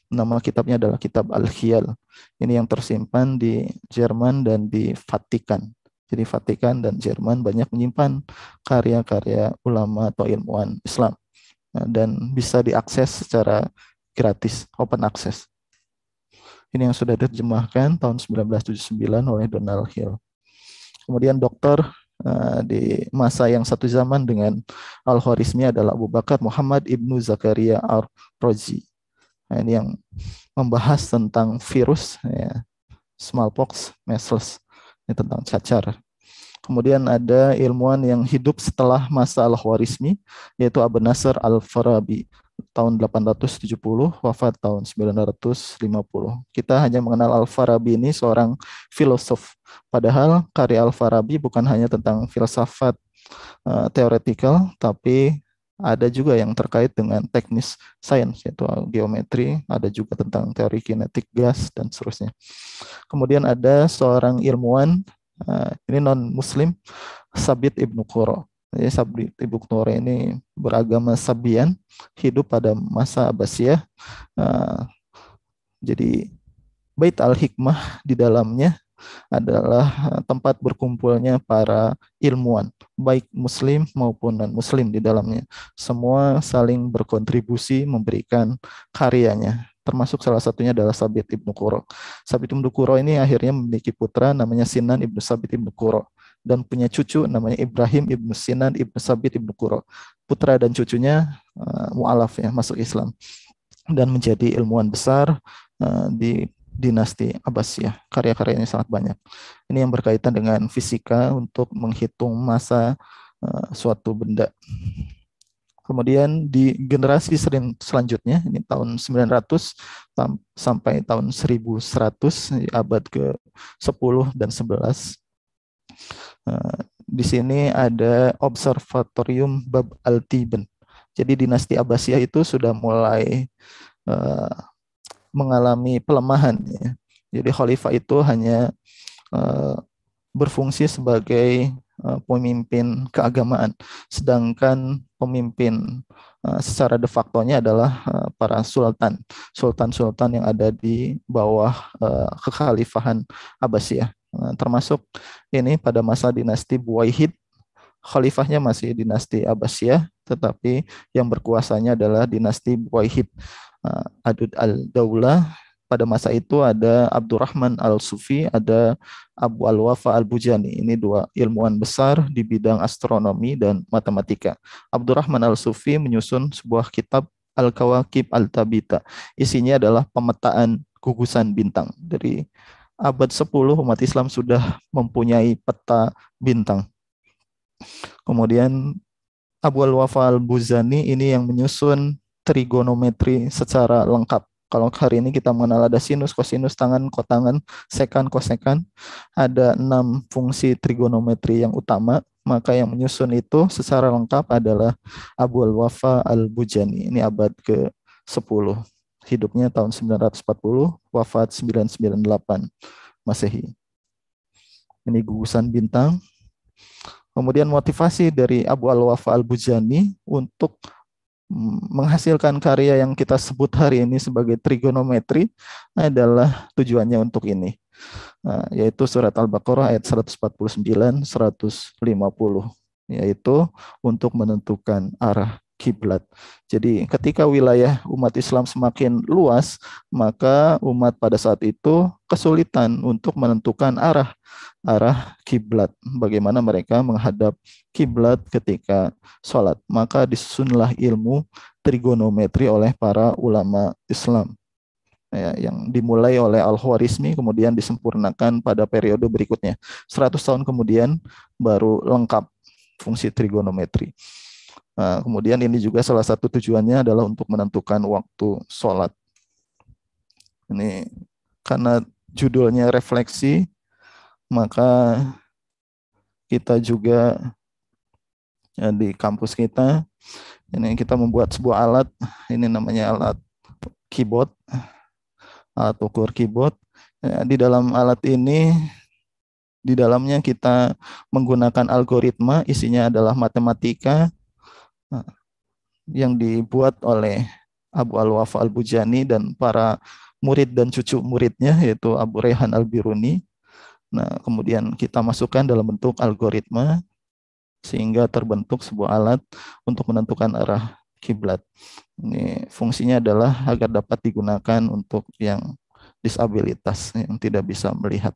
Nama kitabnya adalah Kitab Al Khiyal. Ini yang tersimpan di Jerman dan di Vatikan. Jadi Vatikan dan Jerman banyak menyimpan karya-karya ulama atau ilmuwan Islam nah, dan bisa diakses secara gratis, open access. Ini yang sudah diterjemahkan tahun 1979 oleh Donald Hill. Kemudian dokter uh, di masa yang satu zaman dengan Al-Khwarizmi adalah Abu Bakar Muhammad Ibnu Zakaria al Rozi. Nah, ini yang membahas tentang virus ya, smallpox, measles, ini tentang cacar. Kemudian ada ilmuwan yang hidup setelah masa Al-Khwarizmi yaitu Abu Nasr Al-Farabi tahun 870, wafat tahun 950. Kita hanya mengenal Al-Farabi ini seorang filosof. Padahal karya Al-Farabi bukan hanya tentang filsafat uh, teoretikal, tapi ada juga yang terkait dengan teknis sains yaitu geometri, ada juga tentang teori kinetik gas dan seterusnya. Kemudian ada seorang ilmuwan uh, ini non muslim Sabit Ibnu Qura. Ya, Sabri Ibu Knore ini beragama Sabian, hidup pada masa Abbasiyah. Eh, jadi Bait Al-Hikmah di dalamnya adalah eh, tempat berkumpulnya para ilmuwan, baik muslim maupun non-muslim di dalamnya. Semua saling berkontribusi memberikan karyanya, termasuk salah satunya adalah Sabit Ibnu Kuro. Sabit Ibnu Kuro ini akhirnya memiliki putra namanya Sinan Ibnu Sabit Ibnu Kuro dan punya cucu namanya Ibrahim ibnu Sinan ibnu Sabit ibnu Kuro Putra dan cucunya uh, mualaf ya masuk Islam dan menjadi ilmuwan besar uh, di dinasti Abbasiyah. Karya-karyanya sangat banyak. Ini yang berkaitan dengan fisika untuk menghitung masa uh, suatu benda. Kemudian di generasi selanjutnya, ini tahun 900 sampai tahun 1100, abad ke-10 dan 11, Eh, di sini ada Observatorium Bab Al-Tiben. Jadi dinasti Abbasiyah itu sudah mulai eh, mengalami pelemahan. Ya. Jadi khalifah itu hanya eh, berfungsi sebagai pemimpin keagamaan, sedangkan pemimpin secara de facto-nya adalah para sultan, sultan-sultan yang ada di bawah kekhalifahan Abbasiyah. Eh, termasuk ini pada masa dinasti Buwaihid khalifahnya masih dinasti Abbasiyah tetapi yang berkuasanya adalah dinasti Buwaihid eh, Adud al-Daulah pada masa itu ada Abdurrahman al-Sufi, ada Abu al-Wafa al-Bujani. Ini dua ilmuwan besar di bidang astronomi dan matematika. Abdurrahman al-Sufi menyusun sebuah kitab Al-Kawakib Al-Tabita. Isinya adalah pemetaan gugusan bintang dari abad 10 umat Islam sudah mempunyai peta bintang. Kemudian Abu Al-Wafa Al-Buzani ini yang menyusun trigonometri secara lengkap. Kalau hari ini kita mengenal ada sinus, kosinus, tangan, kotangan, sekan, kosekan. Ada enam fungsi trigonometri yang utama. Maka yang menyusun itu secara lengkap adalah Abu Al-Wafa Al-Bujani. Ini abad ke-10 hidupnya tahun 940, wafat 998 Masehi. Ini gugusan bintang. Kemudian motivasi dari Abu Al-Wafa Al-Bujani untuk menghasilkan karya yang kita sebut hari ini sebagai trigonometri adalah tujuannya untuk ini nah, yaitu surat Al-Baqarah ayat 149 150 yaitu untuk menentukan arah kiblat. Jadi ketika wilayah umat Islam semakin luas, maka umat pada saat itu kesulitan untuk menentukan arah arah kiblat. Bagaimana mereka menghadap kiblat ketika sholat. Maka disunlah ilmu trigonometri oleh para ulama Islam. Ya, yang dimulai oleh Al-Khwarizmi kemudian disempurnakan pada periode berikutnya. 100 tahun kemudian baru lengkap fungsi trigonometri. Nah, kemudian ini juga salah satu tujuannya adalah untuk menentukan waktu sholat. Ini karena judulnya refleksi, maka kita juga ya, di kampus kita ini kita membuat sebuah alat, ini namanya alat keyboard, alat ukur keyboard. Ya, di dalam alat ini di dalamnya kita menggunakan algoritma, isinya adalah matematika, Nah, yang dibuat oleh Abu Al-Wafa Al-Bujani dan para murid dan cucu muridnya yaitu Abu Rehan Al-Biruni. Nah, kemudian kita masukkan dalam bentuk algoritma sehingga terbentuk sebuah alat untuk menentukan arah kiblat. Ini fungsinya adalah agar dapat digunakan untuk yang disabilitas yang tidak bisa melihat.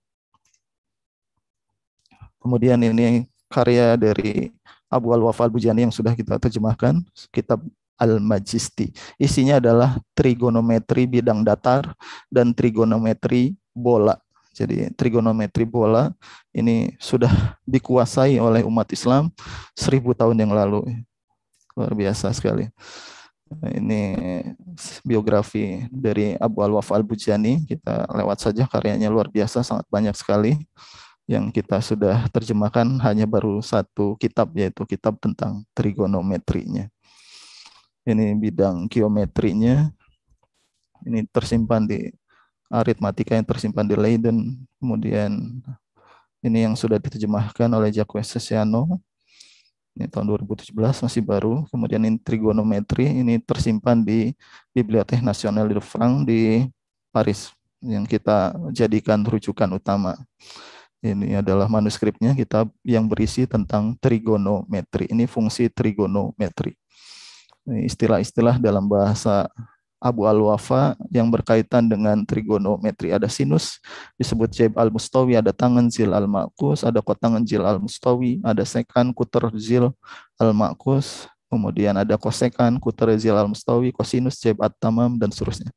Kemudian ini karya dari Abu Al-Wafal Bujani yang sudah kita terjemahkan, kitab Al-Majisti. Isinya adalah trigonometri bidang datar dan trigonometri bola. Jadi trigonometri bola ini sudah dikuasai oleh umat Islam seribu tahun yang lalu. Luar biasa sekali. Ini biografi dari Abu Al-Wafal Bujani. Kita lewat saja karyanya luar biasa, sangat banyak sekali yang kita sudah terjemahkan hanya baru satu kitab yaitu kitab tentang trigonometrinya. Ini bidang geometrinya. Ini tersimpan di aritmatika yang tersimpan di Leiden. Kemudian ini yang sudah diterjemahkan oleh Jacques Seciano ini tahun 2017 masih baru. Kemudian ini trigonometri ini tersimpan di Bibliothèque nasional de France di Paris yang kita jadikan rujukan utama. Ini adalah manuskripnya kitab yang berisi tentang trigonometri. Ini fungsi trigonometri. Istilah-istilah dalam bahasa Abu Al-Wafa yang berkaitan dengan trigonometri. Ada sinus, disebut jaib al-mustawi, ada tangan zil al-makus, ada kotangan zil al-mustawi, ada sekan kuter zil al-makus, kemudian ada kosekan kuter zil al-mustawi, kosinus jaib at-tamam, dan seterusnya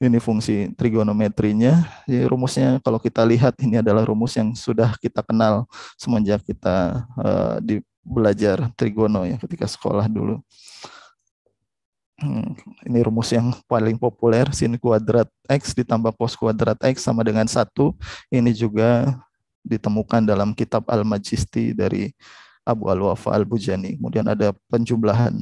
ini fungsi trigonometrinya. Jadi rumusnya kalau kita lihat ini adalah rumus yang sudah kita kenal semenjak kita uh, di belajar trigono ya ketika sekolah dulu. Hmm, ini rumus yang paling populer sin kuadrat x ditambah cos kuadrat x sama dengan satu. Ini juga ditemukan dalam kitab Al-Majisti dari Abu Al-Wafa Al-Bujani. Kemudian ada penjumlahan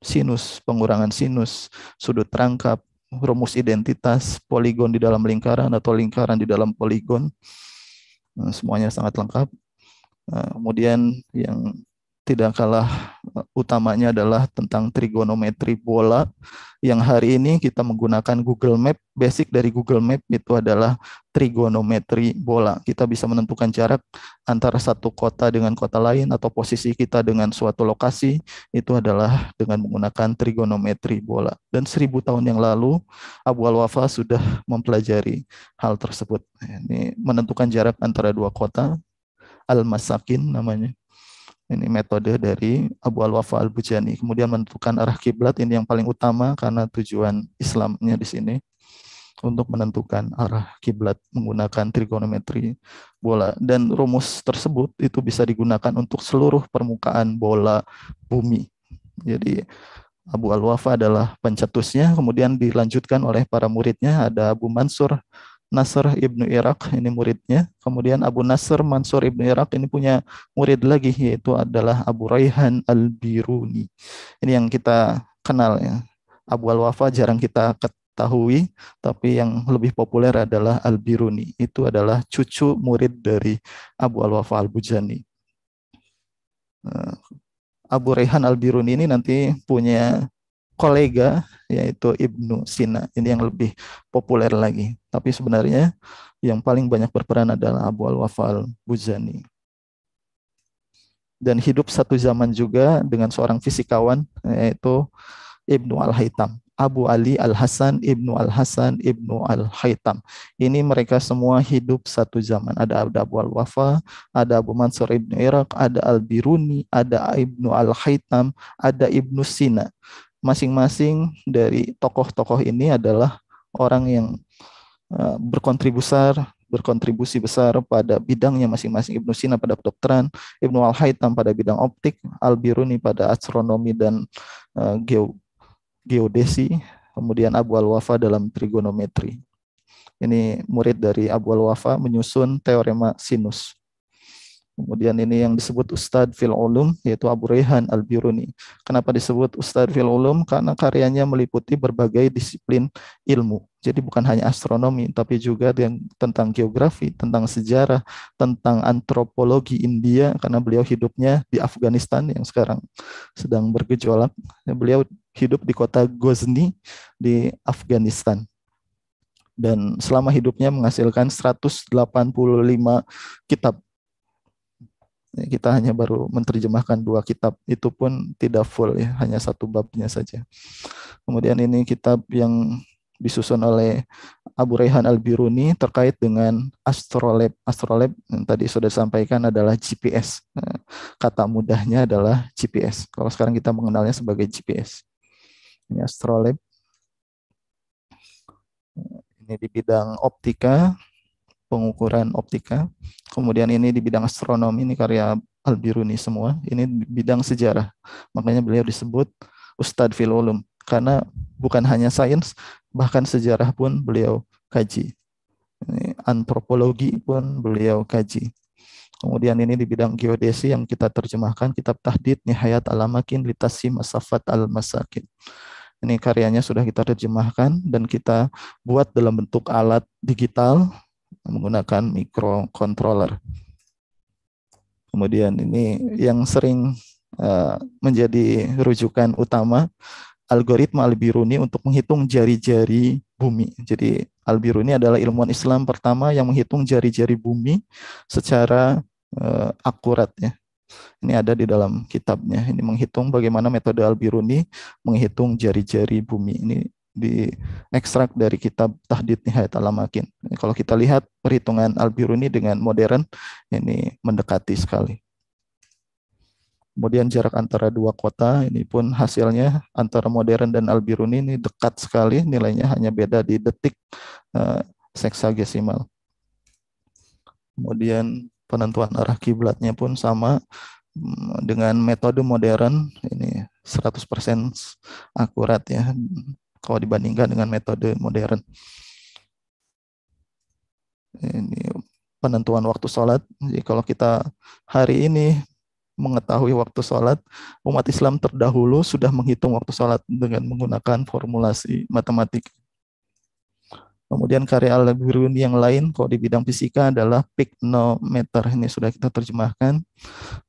sinus, pengurangan sinus, sudut rangkap, rumus identitas poligon di dalam lingkaran atau lingkaran di dalam poligon. Nah, semuanya sangat lengkap. Nah, kemudian yang tidak kalah utamanya adalah tentang trigonometri bola yang hari ini kita menggunakan Google Map. Basic dari Google Map itu adalah trigonometri bola. Kita bisa menentukan jarak antara satu kota dengan kota lain atau posisi kita dengan suatu lokasi itu adalah dengan menggunakan trigonometri bola. Dan seribu tahun yang lalu Abu Al-Wafa sudah mempelajari hal tersebut. Ini menentukan jarak antara dua kota Al-Masakin namanya ini metode dari Abu Al-Wafa Al-Bujani. Kemudian menentukan arah kiblat ini yang paling utama karena tujuan Islamnya di sini untuk menentukan arah kiblat menggunakan trigonometri bola dan rumus tersebut itu bisa digunakan untuk seluruh permukaan bola bumi. Jadi Abu Al-Wafa adalah pencetusnya, kemudian dilanjutkan oleh para muridnya ada Abu Mansur Nasr ibnu Irak ini muridnya. Kemudian Abu Nasr Mansur ibnu Irak ini punya murid lagi yaitu adalah Abu Raihan al Biruni. Ini yang kita kenal ya. Abu al Wafa jarang kita ketahui, tapi yang lebih populer adalah al Biruni. Itu adalah cucu murid dari Abu al Wafa al Bujani. Eh, Abu Raihan Al-Biruni ini nanti punya kolega yaitu Ibnu Sina ini yang lebih populer lagi tapi sebenarnya yang paling banyak berperan adalah Abu Al-Wafal Buzani dan hidup satu zaman juga dengan seorang fisikawan yaitu Ibnu Al-Haitam Abu Ali Al-Hasan Ibnu Al-Hasan Ibnu Al-Haitam ini mereka semua hidup satu zaman ada Abu Al-Wafa ada Abu Mansur Ibnu Irak ada Al-Biruni ada Ibnu Al-Haitam ada Ibnu Sina masing-masing dari tokoh-tokoh ini adalah orang yang eh, berkontribusar berkontribusi besar pada bidangnya masing-masing Ibnu Sina pada kedokteran, Ibnu Al-Haytham pada bidang optik, Al-Biruni pada astronomi dan uh, geodesi, kemudian Abu Al-Wafa dalam trigonometri. Ini murid dari Abu Al-Wafa menyusun teorema sinus. Kemudian ini yang disebut Ustadz Fil Ulum yaitu Abu Rehan Al-Biruni. Kenapa disebut Ustadz Fil Ulum? Karena karyanya meliputi berbagai disiplin ilmu. Jadi bukan hanya astronomi tapi juga yang tentang geografi, tentang sejarah, tentang antropologi India karena beliau hidupnya di Afghanistan yang sekarang sedang bergejolak. Beliau hidup di kota Ghazni di Afghanistan dan selama hidupnya menghasilkan 185 kitab Ya, kita hanya baru menerjemahkan dua kitab itu pun tidak full ya hanya satu babnya saja kemudian ini kitab yang disusun oleh Abu Rehan Al Biruni terkait dengan astrolab astrolab yang tadi sudah sampaikan adalah GPS nah, kata mudahnya adalah GPS kalau sekarang kita mengenalnya sebagai GPS ini astrolab ini di bidang optika pengukuran optika. Kemudian ini di bidang astronomi ini karya Al-Biruni semua. Ini bidang sejarah. Makanya beliau disebut Ustadz Filolum karena bukan hanya sains, bahkan sejarah pun beliau kaji. Ini antropologi pun beliau kaji. Kemudian ini di bidang geodesi yang kita terjemahkan kitab Tahdid Nihayat Alamakin Litasi Masafat Al-Masakin. Ini karyanya sudah kita terjemahkan dan kita buat dalam bentuk alat digital menggunakan microcontroller. Kemudian ini yang sering uh, menjadi rujukan utama algoritma Al-Biruni untuk menghitung jari-jari bumi. Jadi Al-Biruni adalah ilmuwan Islam pertama yang menghitung jari-jari bumi secara uh, akurat ya. Ini ada di dalam kitabnya. Ini menghitung bagaimana metode Al-Biruni menghitung jari-jari bumi. Ini di ekstrak dari kitab Tahdid Nihayat Alamakin. Kalau kita lihat perhitungan Al-Biruni dengan modern ini mendekati sekali. Kemudian jarak antara dua kota ini pun hasilnya antara modern dan Al-Biruni ini dekat sekali nilainya hanya beda di detik uh, seksagesimal. Kemudian penentuan arah kiblatnya pun sama mm, dengan metode modern ini 100% akurat ya kalau dibandingkan dengan metode modern. Ini penentuan waktu sholat. Jadi kalau kita hari ini mengetahui waktu sholat, umat Islam terdahulu sudah menghitung waktu sholat dengan menggunakan formulasi matematik. Kemudian karya Al-Biruni yang lain kalau di bidang fisika adalah Piknometer. Ini sudah kita terjemahkan.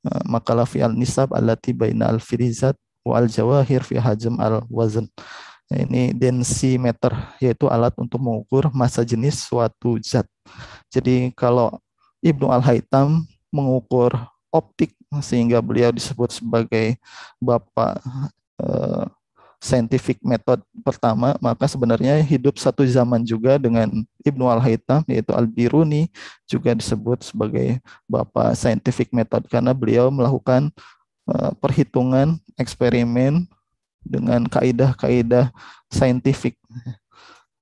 Eh, makalah fi al-nisab al baina al-firizat wa al-jawahir fi hajam al-wazn ini densimeter yaitu alat untuk mengukur massa jenis suatu zat. Jadi kalau Ibnu Al-Haitam mengukur optik sehingga beliau disebut sebagai bapak eh, scientific method pertama, maka sebenarnya hidup satu zaman juga dengan Ibnu Al-Haitam yaitu Al-Biruni juga disebut sebagai bapak scientific method karena beliau melakukan eh, perhitungan eksperimen dengan kaidah-kaidah saintifik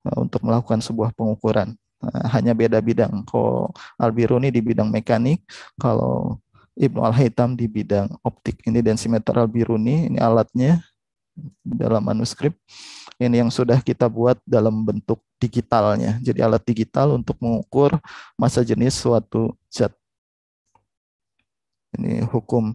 eh, untuk melakukan sebuah pengukuran. Nah, hanya beda bidang. Kalau al Biruni di bidang mekanik, kalau Ibnu al haytham di bidang optik. Ini densimeter al Biruni ini alatnya dalam manuskrip. Ini yang sudah kita buat dalam bentuk digitalnya. Jadi alat digital untuk mengukur masa jenis suatu zat ini hukum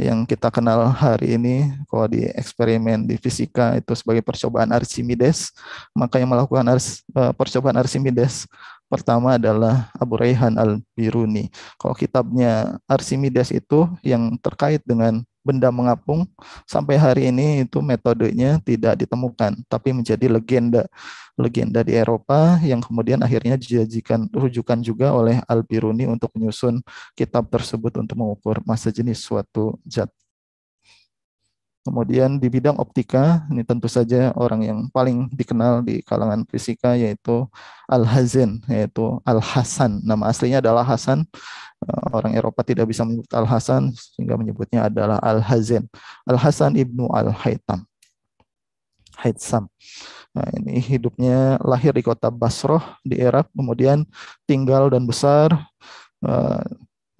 yang kita kenal hari ini kalau di eksperimen di fisika itu sebagai percobaan Archimedes maka yang melakukan ars, e, percobaan Archimedes pertama adalah Abu Rayhan al-Biruni kalau kitabnya Archimedes itu yang terkait dengan benda mengapung sampai hari ini itu metodenya tidak ditemukan tapi menjadi legenda legenda di Eropa yang kemudian akhirnya dijadikan rujukan juga oleh Al-Biruni untuk menyusun kitab tersebut untuk mengukur masa jenis suatu zat Kemudian di bidang optika, ini tentu saja orang yang paling dikenal di kalangan fisika yaitu al hazen yaitu Al-Hasan. Nama aslinya adalah Hasan. Eh, orang Eropa tidak bisa menyebut Al-Hasan sehingga menyebutnya adalah al hazen Al-Hasan ibnu Al-Haitam. Haitsam. Nah, ini hidupnya lahir di kota Basroh di Irak, kemudian tinggal dan besar eh,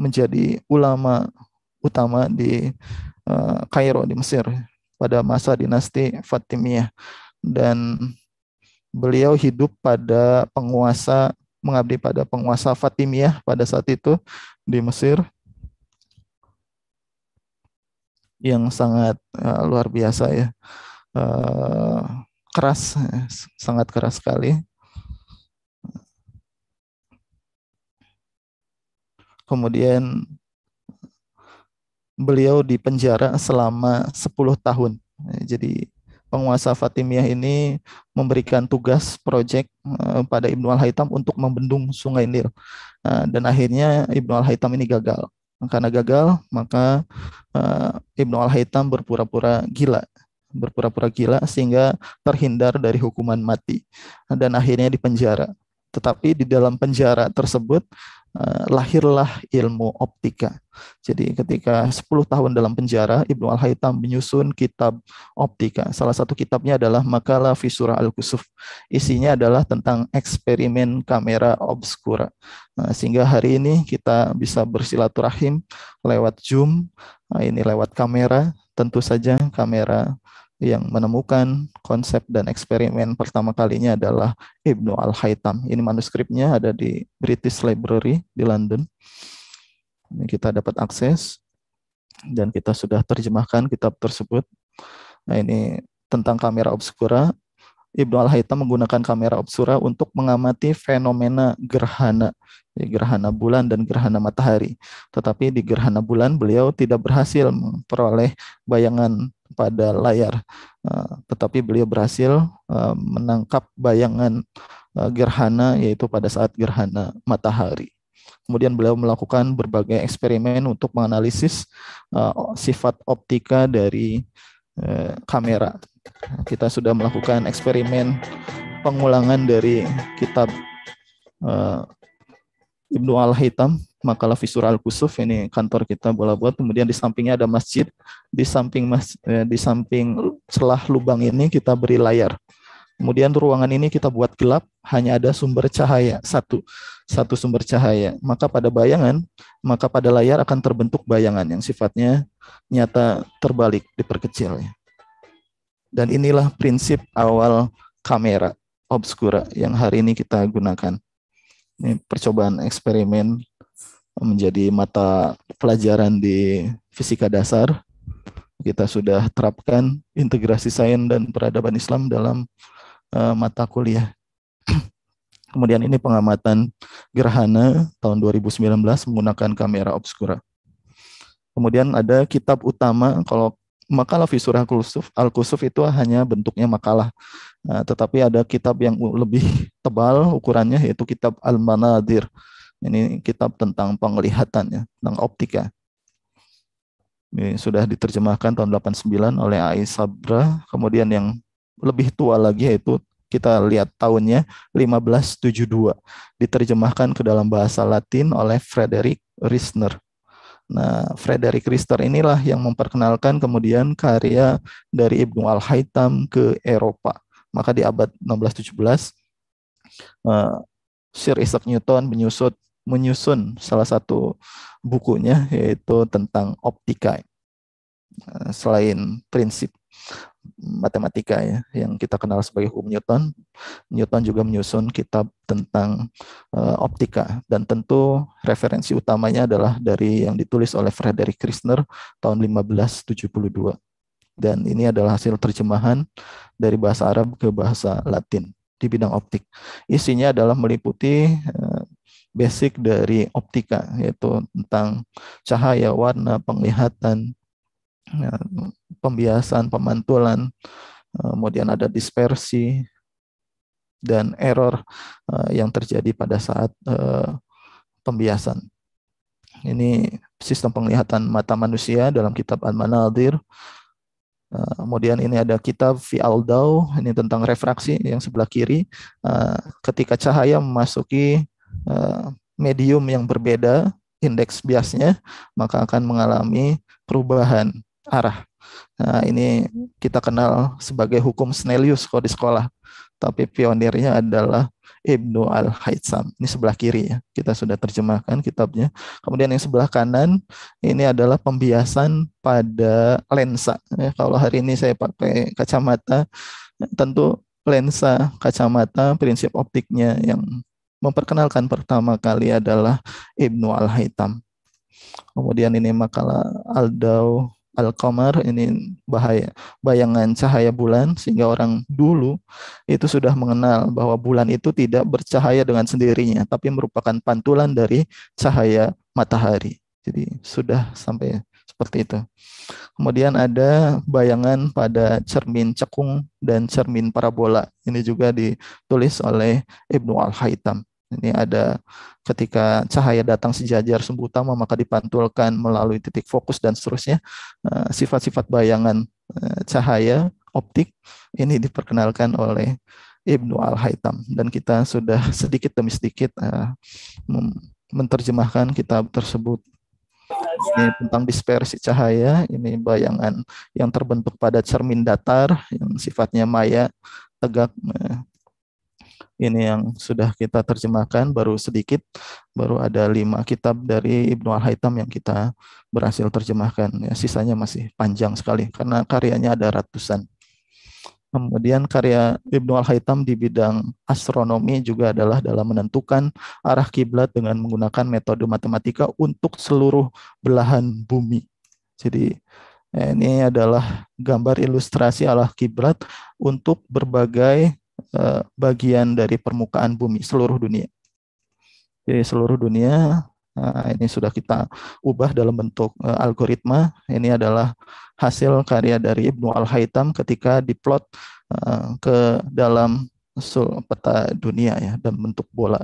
menjadi ulama utama di Eh, Kairo di Mesir pada masa dinasti Fatimiyah dan beliau hidup pada penguasa mengabdi pada penguasa Fatimiyah pada saat itu di Mesir yang sangat uh, luar biasa ya uh, keras sangat keras sekali kemudian beliau dipenjara selama 10 tahun. Jadi penguasa Fatimiyah ini memberikan tugas proyek eh, pada Ibnu Al-Haitam untuk membendung Sungai Nil. Eh, dan akhirnya Ibnu Al-Haitam ini gagal. Karena gagal, maka eh, Ibnu Al-Haitam berpura-pura gila berpura-pura gila sehingga terhindar dari hukuman mati dan akhirnya dipenjara. Tetapi di dalam penjara tersebut Eh, lahirlah ilmu optika. Jadi ketika 10 tahun dalam penjara, Ibnu Al-Haytham menyusun kitab optika. Salah satu kitabnya adalah Makalah Fisura Al-Kusuf. Isinya adalah tentang eksperimen kamera obskura. Nah, sehingga hari ini kita bisa bersilaturahim lewat Zoom, nah, ini lewat kamera, tentu saja kamera yang menemukan konsep dan eksperimen pertama kalinya adalah Ibnu Al-Haytham. Ini manuskripnya ada di British Library di London. Ini kita dapat akses dan kita sudah terjemahkan kitab tersebut. Nah, ini tentang kamera obscura. Ibnu Al-Haytham menggunakan kamera obscura untuk mengamati fenomena gerhana, ya, gerhana bulan dan gerhana matahari. Tetapi di gerhana bulan beliau tidak berhasil memperoleh bayangan pada layar. Eh, tetapi beliau berhasil eh, menangkap bayangan eh, gerhana yaitu pada saat gerhana matahari. Kemudian beliau melakukan berbagai eksperimen untuk menganalisis sifat optika dari kamera. Kita sudah melakukan eksperimen pengulangan dari kitab uh, Ibnu Al-Hitam makalah Visual Kusuf ini kantor kita bola buat kemudian di sampingnya ada masjid di samping mas eh, di samping celah lubang ini kita beri layar kemudian ruangan ini kita buat gelap hanya ada sumber cahaya satu satu sumber cahaya maka pada bayangan maka pada layar akan terbentuk bayangan yang sifatnya nyata terbalik diperkecil dan inilah prinsip awal kamera obscura yang hari ini kita gunakan ini percobaan eksperimen menjadi mata pelajaran di fisika dasar. Kita sudah terapkan integrasi sains dan peradaban Islam dalam uh, mata kuliah. Kemudian ini pengamatan gerhana tahun 2019 menggunakan kamera obscura Kemudian ada kitab utama kalau makalah fisura al-kusuf al-kusuf itu hanya bentuknya makalah. Nah, tetapi ada kitab yang lebih tebal ukurannya yaitu kitab al-manadir. Ini kitab tentang penglihatan ya, tentang optika. Ya. Ini sudah diterjemahkan tahun 89 oleh A.I. Sabra. Kemudian yang lebih tua lagi yaitu kita lihat tahunnya 1572 diterjemahkan ke dalam bahasa Latin oleh Frederick Rister. Nah, Frederick Rister inilah yang memperkenalkan kemudian karya dari Ibnu al haytham ke Eropa. Maka di abad 1617 eh, Sir Isaac Newton menyusut menyusun salah satu bukunya yaitu tentang optika eh, selain prinsip matematika ya yang kita kenal sebagai hukum Newton. Newton juga menyusun kitab tentang uh, optika dan tentu referensi utamanya adalah dari yang ditulis oleh Frederick Krisner tahun 1572. Dan ini adalah hasil terjemahan dari bahasa Arab ke bahasa Latin di bidang optik. Isinya adalah meliputi eh, basic dari optika yaitu tentang cahaya, warna, penglihatan, ya, pembiasan, pemantulan, eh, kemudian ada dispersi dan error eh, yang terjadi pada saat eh, pembiasan. Ini sistem penglihatan mata manusia dalam kitab Al-Manadir. Kemudian ini ada kitab Fi al ini tentang refraksi yang sebelah kiri. Ketika cahaya memasuki Eh, medium yang berbeda indeks biasnya maka akan mengalami perubahan arah. Nah, ini kita kenal sebagai hukum Snellius kalau di sekolah. Tapi pionirnya adalah Ibnu Al-Haitsam. Ini sebelah kiri ya. Kita sudah terjemahkan kitabnya. Kemudian yang sebelah kanan ini adalah pembiasan pada lensa. Ya, kalau hari ini saya pakai kacamata, tentu lensa kacamata prinsip optiknya yang memperkenalkan pertama kali adalah Ibnu Al-Haitam. Kemudian ini makalah Aldau Al-Qamar ini bahaya bayangan cahaya bulan sehingga orang dulu itu sudah mengenal bahwa bulan itu tidak bercahaya dengan sendirinya tapi merupakan pantulan dari cahaya matahari. Jadi sudah sampai seperti itu. Kemudian ada bayangan pada cermin cekung dan cermin parabola. Ini juga ditulis oleh Ibnu Al-Haitam. Ini ada ketika cahaya datang sejajar sembutama maka dipantulkan melalui titik fokus dan seterusnya. Eh, sifat-sifat bayangan eh, cahaya optik ini diperkenalkan oleh Ibnu Al-Haitam dan kita sudah sedikit demi sedikit eh, menerjemahkan kitab tersebut ini tentang dispersi cahaya ini bayangan yang terbentuk pada cermin datar yang sifatnya maya tegak ini yang sudah kita terjemahkan baru sedikit, baru ada lima kitab dari Ibnu Al-Haitam yang kita berhasil terjemahkan. Ya, sisanya masih panjang sekali karena karyanya ada ratusan. Kemudian karya Ibnu Al-Haitam di bidang astronomi juga adalah dalam menentukan arah kiblat dengan menggunakan metode matematika untuk seluruh belahan bumi. Jadi eh, ini adalah gambar ilustrasi arah kiblat untuk berbagai Eh, bagian dari permukaan bumi seluruh dunia. Jadi seluruh dunia eh, ini sudah kita ubah dalam bentuk eh, algoritma. Ini adalah hasil karya dari Ibnu Al-Haytham ketika diplot ke dalam peta dunia ya dan bentuk bola.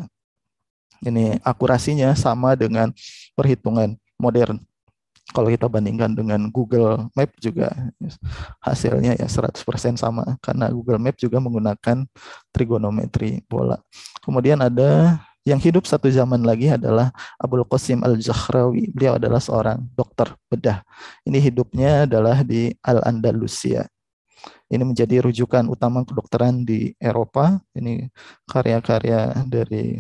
Ini akurasinya sama dengan perhitungan modern kalau kita bandingkan dengan Google Map juga hasilnya ya 100% sama karena Google Map juga menggunakan trigonometri bola. Kemudian ada yang hidup satu zaman lagi adalah Abul Qasim Al-Zahrawi. Beliau adalah seorang dokter bedah. Ini hidupnya adalah di Al-Andalusia. Ini menjadi rujukan utama kedokteran di Eropa. Ini karya-karya dari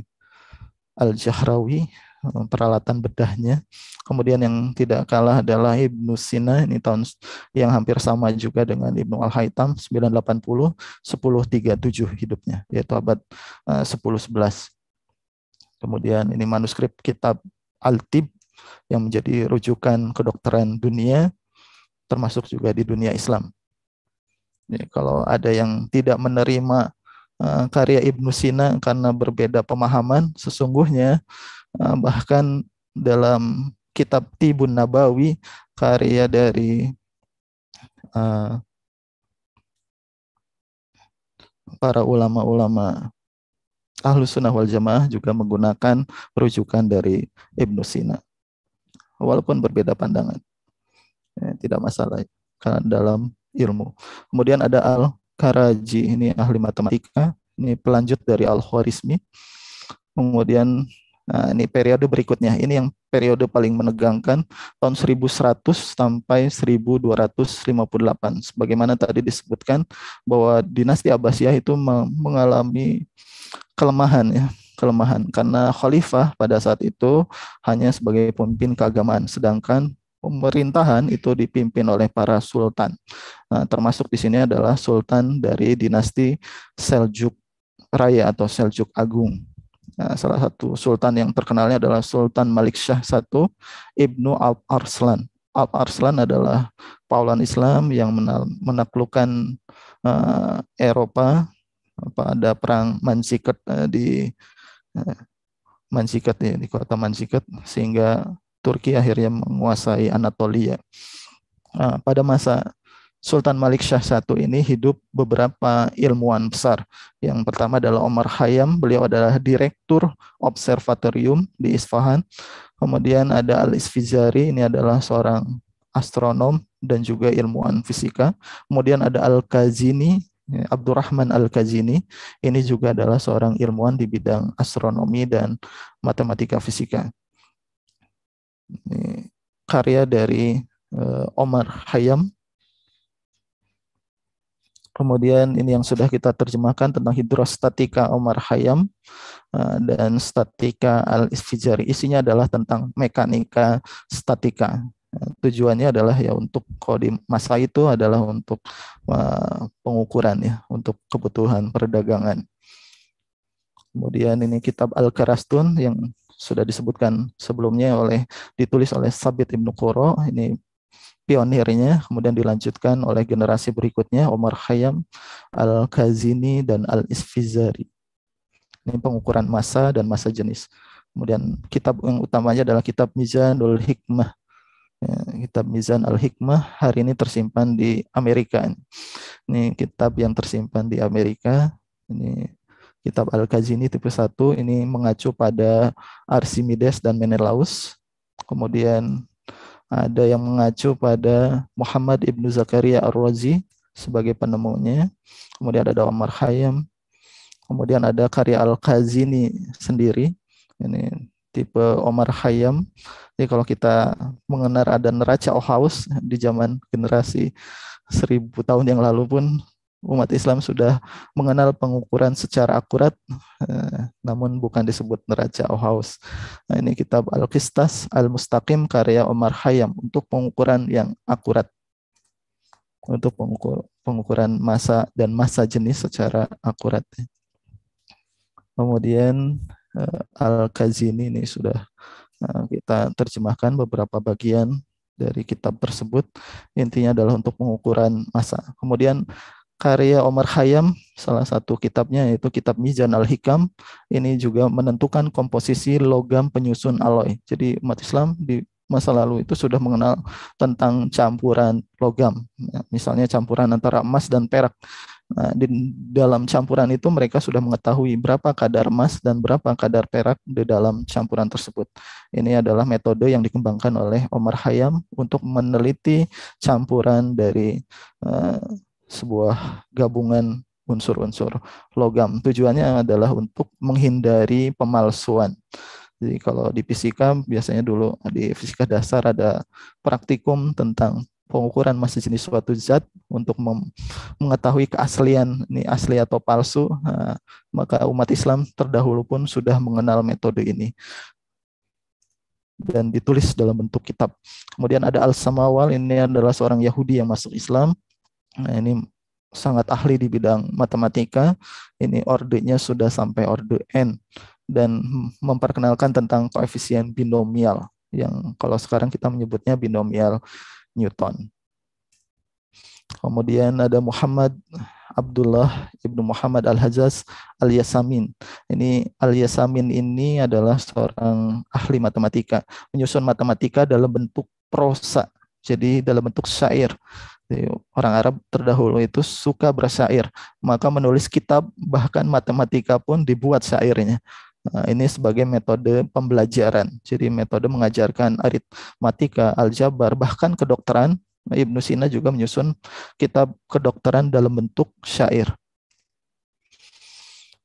Al-Zahrawi Eh, peralatan bedahnya. Kemudian yang tidak kalah adalah Ibnu Sina ini tahun yang hampir sama juga dengan Ibnu Al-Haitam 980 1037 hidupnya yaitu abad uh, 10 11. Kemudian ini manuskrip kitab Al-Tib yang menjadi rujukan kedokteran dunia termasuk juga di dunia Islam. Jadi, kalau ada yang tidak menerima eh, karya Ibnu Sina karena berbeda pemahaman, sesungguhnya Eh, bahkan dalam kitab Tibun Nabawi karya dari eh, para ulama-ulama ahlu sunnah wal jamaah juga menggunakan rujukan dari Ibnu Sina walaupun berbeda pandangan ya, tidak masalah karena dalam ilmu kemudian ada Al Karaji ini ahli matematika ini pelanjut dari Al Khwarizmi kemudian Nah, ini periode berikutnya. Ini yang periode paling menegangkan tahun 1100 sampai 1258. Sebagaimana tadi disebutkan bahwa dinasti Abbasiyah itu mengalami kelemahan ya, kelemahan karena khalifah pada saat itu hanya sebagai pemimpin keagamaan, sedangkan pemerintahan itu dipimpin oleh para sultan. Nah, termasuk di sini adalah sultan dari dinasti Seljuk Raya atau Seljuk Agung. Nah, salah satu sultan yang terkenalnya adalah Sultan Malik Syah I Ibnu Al Arslan. Al Arslan adalah Paulan Islam yang menaklukkan uh, Eropa pada perang Mansiket uh, di uh, Mansiket ya, di kota Mansiket sehingga Turki akhirnya menguasai Anatolia. Nah, pada masa Sultan Malik Syah I ini hidup beberapa ilmuwan besar. Yang pertama adalah Omar Hayam. beliau adalah direktur observatorium di Isfahan. Kemudian ada Al-Isfizari, ini adalah seorang astronom dan juga ilmuwan fisika. Kemudian ada Al-Kazini, ya, Abdurrahman Al-Kazini, ini juga adalah seorang ilmuwan di bidang astronomi dan matematika fisika. Ini karya dari eh, Omar Hayam Kemudian ini yang sudah kita terjemahkan tentang hidrostatika Omar Hayam eh, dan statika al-Isfijari. Isinya adalah tentang mekanika statika. Eh, tujuannya adalah ya untuk kalau di masa itu adalah untuk eh, pengukuran ya, untuk kebutuhan perdagangan. Kemudian ini kitab Al-Karastun yang sudah disebutkan sebelumnya oleh ditulis oleh Sabit Ibnu Koro Ini pionirnya, kemudian dilanjutkan oleh generasi berikutnya Omar Khayyam, Al-Kazini dan Al-Isfizari. Ini pengukuran masa dan masa jenis. Kemudian kitab yang utamanya adalah kitab Mizanul Hikmah. Ya, kitab Mizan Al-Hikmah hari ini tersimpan di Amerika. Ini kitab yang tersimpan di Amerika. Ini kitab Al-Kazini tipe 1 ini mengacu pada Arsimides dan Menelaus. Kemudian ada yang mengacu pada Muhammad ibnu Zakaria ar-Razi sebagai penemunya, kemudian ada Omar Khayyam, kemudian ada karya Al-Kazini sendiri, ini tipe Omar Khayyam. Jadi kalau kita mengenal ada neraca Ohaus di zaman generasi seribu tahun yang lalu pun umat Islam sudah mengenal pengukuran secara akurat, eh, namun bukan disebut neraca Auhaus. Nah, ini kitab Al-Qistas Al-Mustaqim karya Omar Hayam untuk pengukuran yang akurat untuk pengukur, pengukuran masa dan masa jenis secara akurat. Kemudian eh, Al-Kazini ini sudah eh, kita terjemahkan beberapa bagian dari kitab tersebut. Intinya adalah untuk pengukuran masa. Kemudian karya Omar Khayyam, salah satu kitabnya yaitu kitab Mizan al-Hikam, ini juga menentukan komposisi logam penyusun aloi. Jadi umat Islam di masa lalu itu sudah mengenal tentang campuran logam, ya, misalnya campuran antara emas dan perak. Nah, di dalam campuran itu mereka sudah mengetahui berapa kadar emas dan berapa kadar perak di dalam campuran tersebut. Ini adalah metode yang dikembangkan oleh Omar Hayam untuk meneliti campuran dari uh, sebuah gabungan unsur-unsur logam. Tujuannya adalah untuk menghindari pemalsuan. Jadi kalau di fisika biasanya dulu di fisika dasar ada praktikum tentang pengukuran masa jenis suatu zat untuk mengetahui keaslian ini asli atau palsu. Nah, maka umat Islam terdahulu pun sudah mengenal metode ini dan ditulis dalam bentuk kitab. Kemudian ada Al-Samawal, ini adalah seorang Yahudi yang masuk Islam Nah, ini sangat ahli di bidang matematika. Ini ordenya sudah sampai orde n dan memperkenalkan tentang koefisien binomial yang kalau sekarang kita menyebutnya binomial Newton. Kemudian ada Muhammad Abdullah Ibnu Muhammad Al-Hajaz Al-Yasamin. Ini Al-Yasamin ini adalah seorang ahli matematika, menyusun matematika dalam bentuk prosa, jadi dalam bentuk syair orang Arab terdahulu itu suka bersair, maka menulis kitab bahkan matematika pun dibuat syairnya. Nah, ini sebagai metode pembelajaran. Jadi metode mengajarkan aritmatika, aljabar, bahkan kedokteran. Ibn Sina juga menyusun kitab kedokteran dalam bentuk syair.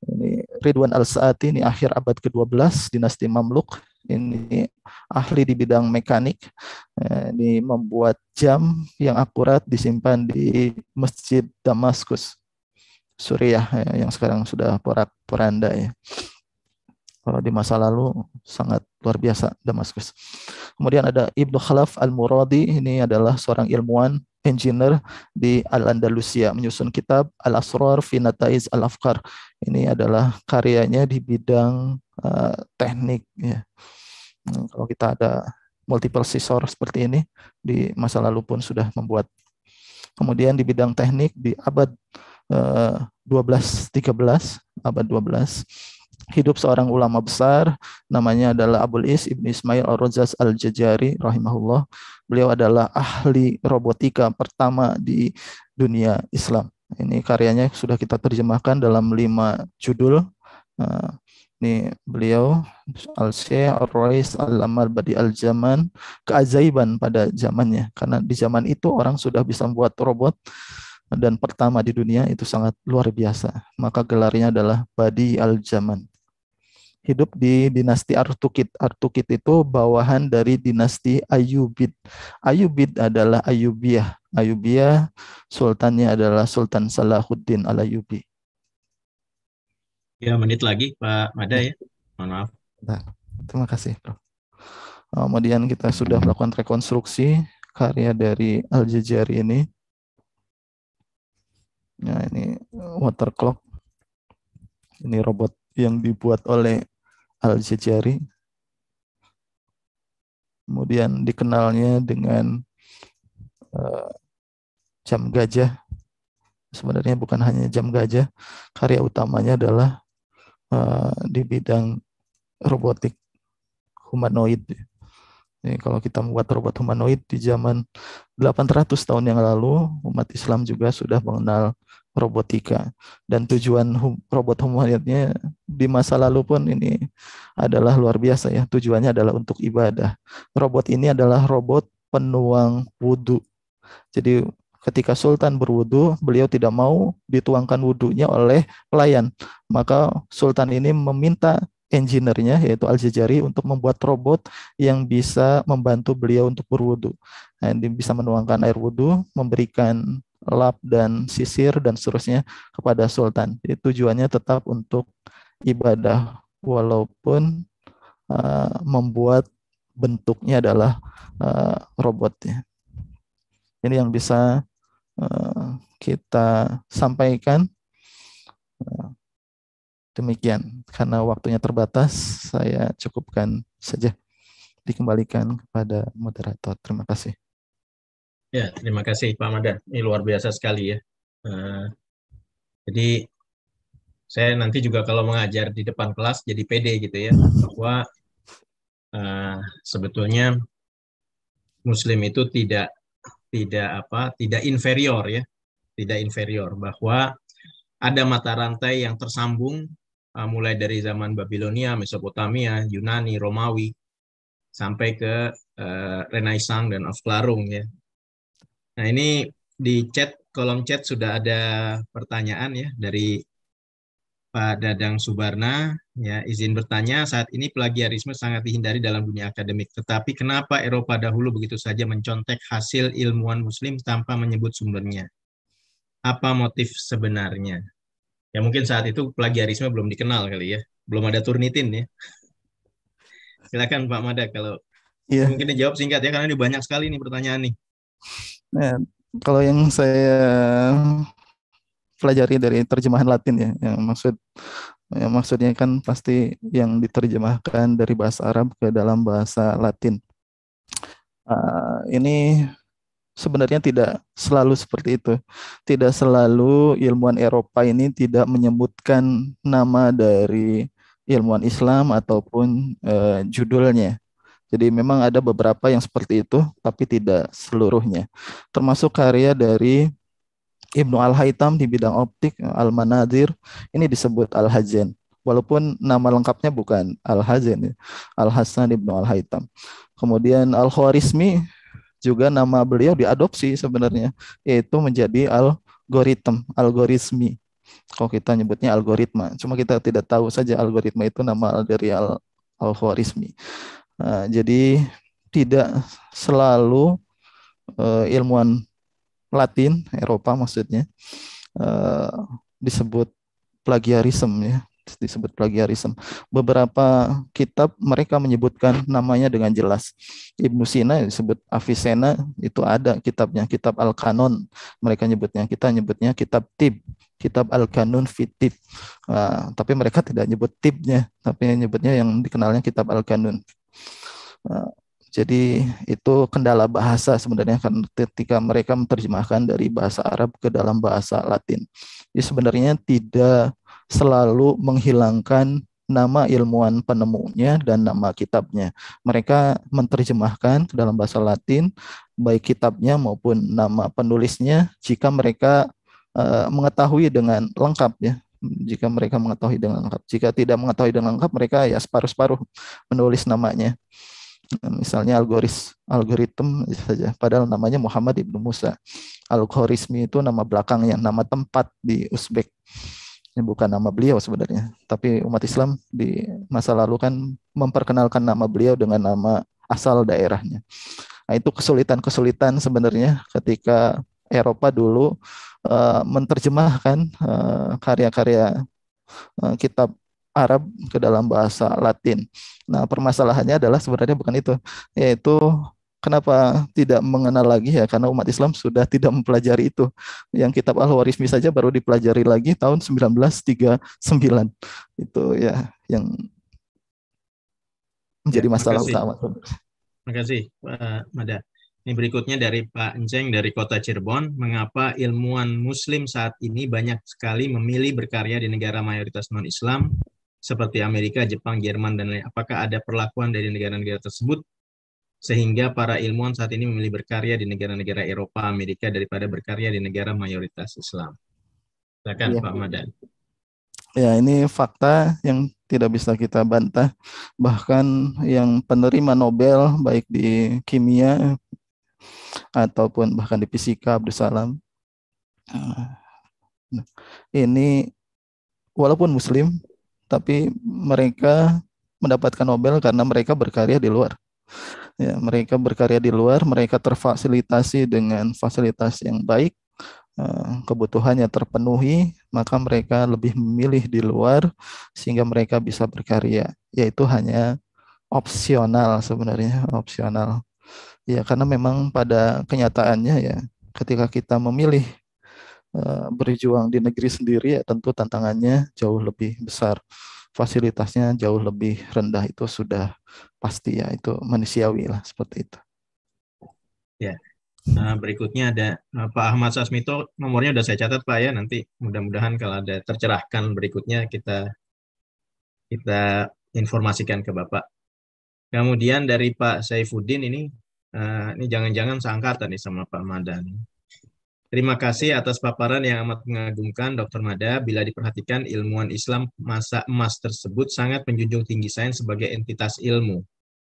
Ini Ridwan Al-Sa'ati ini akhir abad ke-12 dinasti Mamluk. Ini ahli di bidang mekanik. Ini eh, membuat jam yang akurat disimpan di Masjid Damaskus, Suriah eh, yang sekarang sudah porak-poranda ya. Kalau di masa lalu sangat luar biasa Damaskus. Kemudian ada Ibnu Khalaf Al-Muradi, ini adalah seorang ilmuwan engineer di Al-Andalusia menyusun kitab Al-Asrar fi Nataiz Al-Afkar. Ini adalah karyanya di bidang uh, teknik ya. Hmm, kalau kita ada multiple scissor seperti ini di masa lalu pun sudah membuat. Kemudian di bidang teknik di abad eh, 12 13 abad 12 hidup seorang ulama besar namanya adalah Abul Is Ibn Ismail al Rozas Al-Jajari rahimahullah. Beliau adalah ahli robotika pertama di dunia Islam. Ini karyanya sudah kita terjemahkan dalam lima judul. Uh, ini beliau Al-Syekh Al-Rais Al-Amal Badi Al-Zaman keajaiban pada zamannya karena di zaman itu orang sudah bisa membuat robot dan pertama di dunia itu sangat luar biasa maka gelarnya adalah Badi Al-Zaman hidup di dinasti Artukid Artukid itu bawahan dari dinasti Ayubid Ayubid adalah Ayubiah. Ayubiah sultannya adalah Sultan Salahuddin Al-Ayubi Ya, menit lagi Pak Mada ya. Mohon maaf. Nah, terima kasih, Prof. Kemudian kita sudah melakukan rekonstruksi karya dari Al-Jazari ini. Nah, ini eh, water clock. Ini robot yang dibuat oleh Al-Jazari. Kemudian dikenalnya dengan uh, jam gajah. Sebenarnya bukan hanya jam gajah, karya utamanya adalah Eh, di bidang robotik humanoid. Ini kalau kita membuat robot humanoid di zaman 800 tahun yang lalu, umat Islam juga sudah mengenal robotika. Dan tujuan hum, robot humanoidnya di masa lalu pun ini adalah luar biasa ya. Tujuannya adalah untuk ibadah. Robot ini adalah robot penuang wudhu. Jadi ketika sultan berwudu, beliau tidak mau dituangkan wudhunya oleh pelayan. Maka sultan ini meminta engineer-nya yaitu Al-Jazari untuk membuat robot yang bisa membantu beliau untuk berwudu. Nah, ini bisa menuangkan air wudhu, memberikan lap dan sisir dan seterusnya kepada sultan. Jadi tujuannya tetap untuk ibadah walaupun uh, membuat bentuknya adalah uh, robotnya. Ini yang bisa Eh, kita sampaikan. Eh, demikian, karena waktunya terbatas, saya cukupkan saja. Dikembalikan kepada moderator. Terima kasih. Ya, terima kasih Pak Mada. Ini luar biasa sekali ya. Eh, jadi saya nanti juga kalau mengajar di depan kelas jadi pede gitu ya, bahwa sebetulnya Muslim itu tidak tidak apa tidak inferior ya tidak inferior bahwa ada mata rantai yang tersambung uh, mulai dari zaman Babilonia, Mesopotamia, Yunani, Romawi sampai ke uh, Renaissance dan Avklarung ya. Nah ini di chat kolom chat sudah ada pertanyaan ya dari Pak Dadang Subarna, ya izin bertanya, saat ini plagiarisme sangat dihindari dalam dunia akademik. Tetapi kenapa Eropa dahulu begitu saja mencontek hasil ilmuwan muslim tanpa menyebut sumbernya? Apa motif sebenarnya? Ya mungkin saat itu plagiarisme belum dikenal kali ya. Belum ada turnitin ya. Silakan Pak Mada kalau ya. mungkin dijawab singkat ya karena ini banyak sekali nih pertanyaan nih. Nah, kalau yang saya pelajari dari terjemahan Latin ya yang maksud yang maksudnya kan pasti yang diterjemahkan dari bahasa Arab ke dalam bahasa Latin uh, ini sebenarnya tidak selalu seperti itu. Tidak selalu ilmuwan Eropa ini tidak menyebutkan nama dari ilmuwan Islam ataupun uh, judulnya. Jadi memang ada beberapa yang seperti itu, tapi tidak seluruhnya. Termasuk karya dari Ibnu Al-Haitam di bidang optik, Al-Manadir, ini disebut Al-Hazen. Walaupun nama lengkapnya bukan Al-Hazen, ya, Al-Hasan Ibnu Al-Haitam. Kemudian Al-Khwarizmi juga nama beliau diadopsi sebenarnya, yaitu menjadi algoritm, algoritmi. Kalau kita nyebutnya algoritma, cuma kita tidak tahu saja algoritma itu nama dari al Al-Khwarizmi. Nah, jadi tidak selalu uh, ilmuwan Latin Eropa maksudnya uh, disebut plagiarisme ya disebut plagiarisme. Beberapa kitab mereka menyebutkan namanya dengan jelas. Ibnu Sina disebut Avicenna itu ada kitabnya, kitab Al-Kanon mereka nyebutnya. Kita nyebutnya kitab Tib, kitab Al-Kanun Fitib. uh, ah, tapi mereka tidak nyebut Tibnya, tapi nyebutnya yang dikenalnya kitab Al-Kanun. uh, jadi itu kendala bahasa sebenarnya kan ketika mereka menerjemahkan dari bahasa Arab ke dalam bahasa Latin. Jadi sebenarnya tidak selalu menghilangkan nama ilmuwan penemunya dan nama kitabnya. Mereka menerjemahkan ke dalam bahasa Latin baik kitabnya maupun nama penulisnya jika mereka uh, mengetahui dengan lengkap ya jika mereka mengetahui dengan lengkap. Jika tidak mengetahui dengan lengkap, mereka ya separuh-separuh menulis namanya misalnya algoris algoritm saja padahal namanya Muhammad ibnu Musa algorismi itu nama belakangnya nama tempat di Uzbek ini bukan nama beliau sebenarnya tapi umat Islam di masa lalu kan memperkenalkan nama beliau dengan nama asal daerahnya nah, itu kesulitan-kesulitan sebenarnya ketika Eropa dulu uh, menerjemahkan eh, karya-karya uh, uh, kitab Arab ke dalam bahasa Latin. Nah, permasalahannya adalah sebenarnya bukan itu, yaitu kenapa tidak mengenal lagi ya karena umat Islam sudah tidak mempelajari itu yang kitab Al-Warizmi saja baru dipelajari lagi tahun 1939 itu ya yang ya, menjadi masalah ya, utama. Terima kasih Pak Mada. Ini berikutnya dari Pak Enceng dari Kota Cirebon. Mengapa ilmuwan Muslim saat ini banyak sekali memilih berkarya di negara mayoritas non-Islam seperti Amerika, Jepang, Jerman, dan lain. Apakah ada perlakuan dari negara-negara tersebut sehingga para ilmuwan saat ini memilih berkarya di negara-negara Eropa, Amerika daripada berkarya di negara mayoritas Islam? Silakan ya. Pak Madan. Ya, ini fakta yang tidak bisa kita bantah. Bahkan yang penerima Nobel baik di kimia ataupun bahkan di fisika Abdussalam ah, nah, ini walaupun muslim tapi mereka mendapatkan Nobel karena mereka berkarya di luar. Ya, mereka berkarya di luar, mereka terfasilitasi dengan fasilitas yang baik, eh, kebutuhannya terpenuhi, maka mereka lebih memilih di luar sehingga mereka bisa berkarya. Yaitu hanya opsional sebenarnya, opsional. Ya, karena memang pada kenyataannya ya, ketika kita memilih Eh, berjuang di negeri sendiri ya tentu tantangannya jauh lebih besar fasilitasnya jauh lebih rendah itu sudah pasti ya itu manusiawi lah seperti itu ya nah, berikutnya ada eh, Pak Ahmad Sasmito nomornya sudah saya catat Pak ya nanti mudah-mudahan kalau ada tercerahkan berikutnya kita kita informasikan ke Bapak kemudian dari Pak Saifuddin ini eh, ini jangan-jangan seangkatan nih sama Pak Madani. Terima kasih atas paparan yang amat mengagumkan, Dr. Mada. Bila diperhatikan, ilmuwan Islam masa emas tersebut sangat menjunjung tinggi sains sebagai entitas ilmu.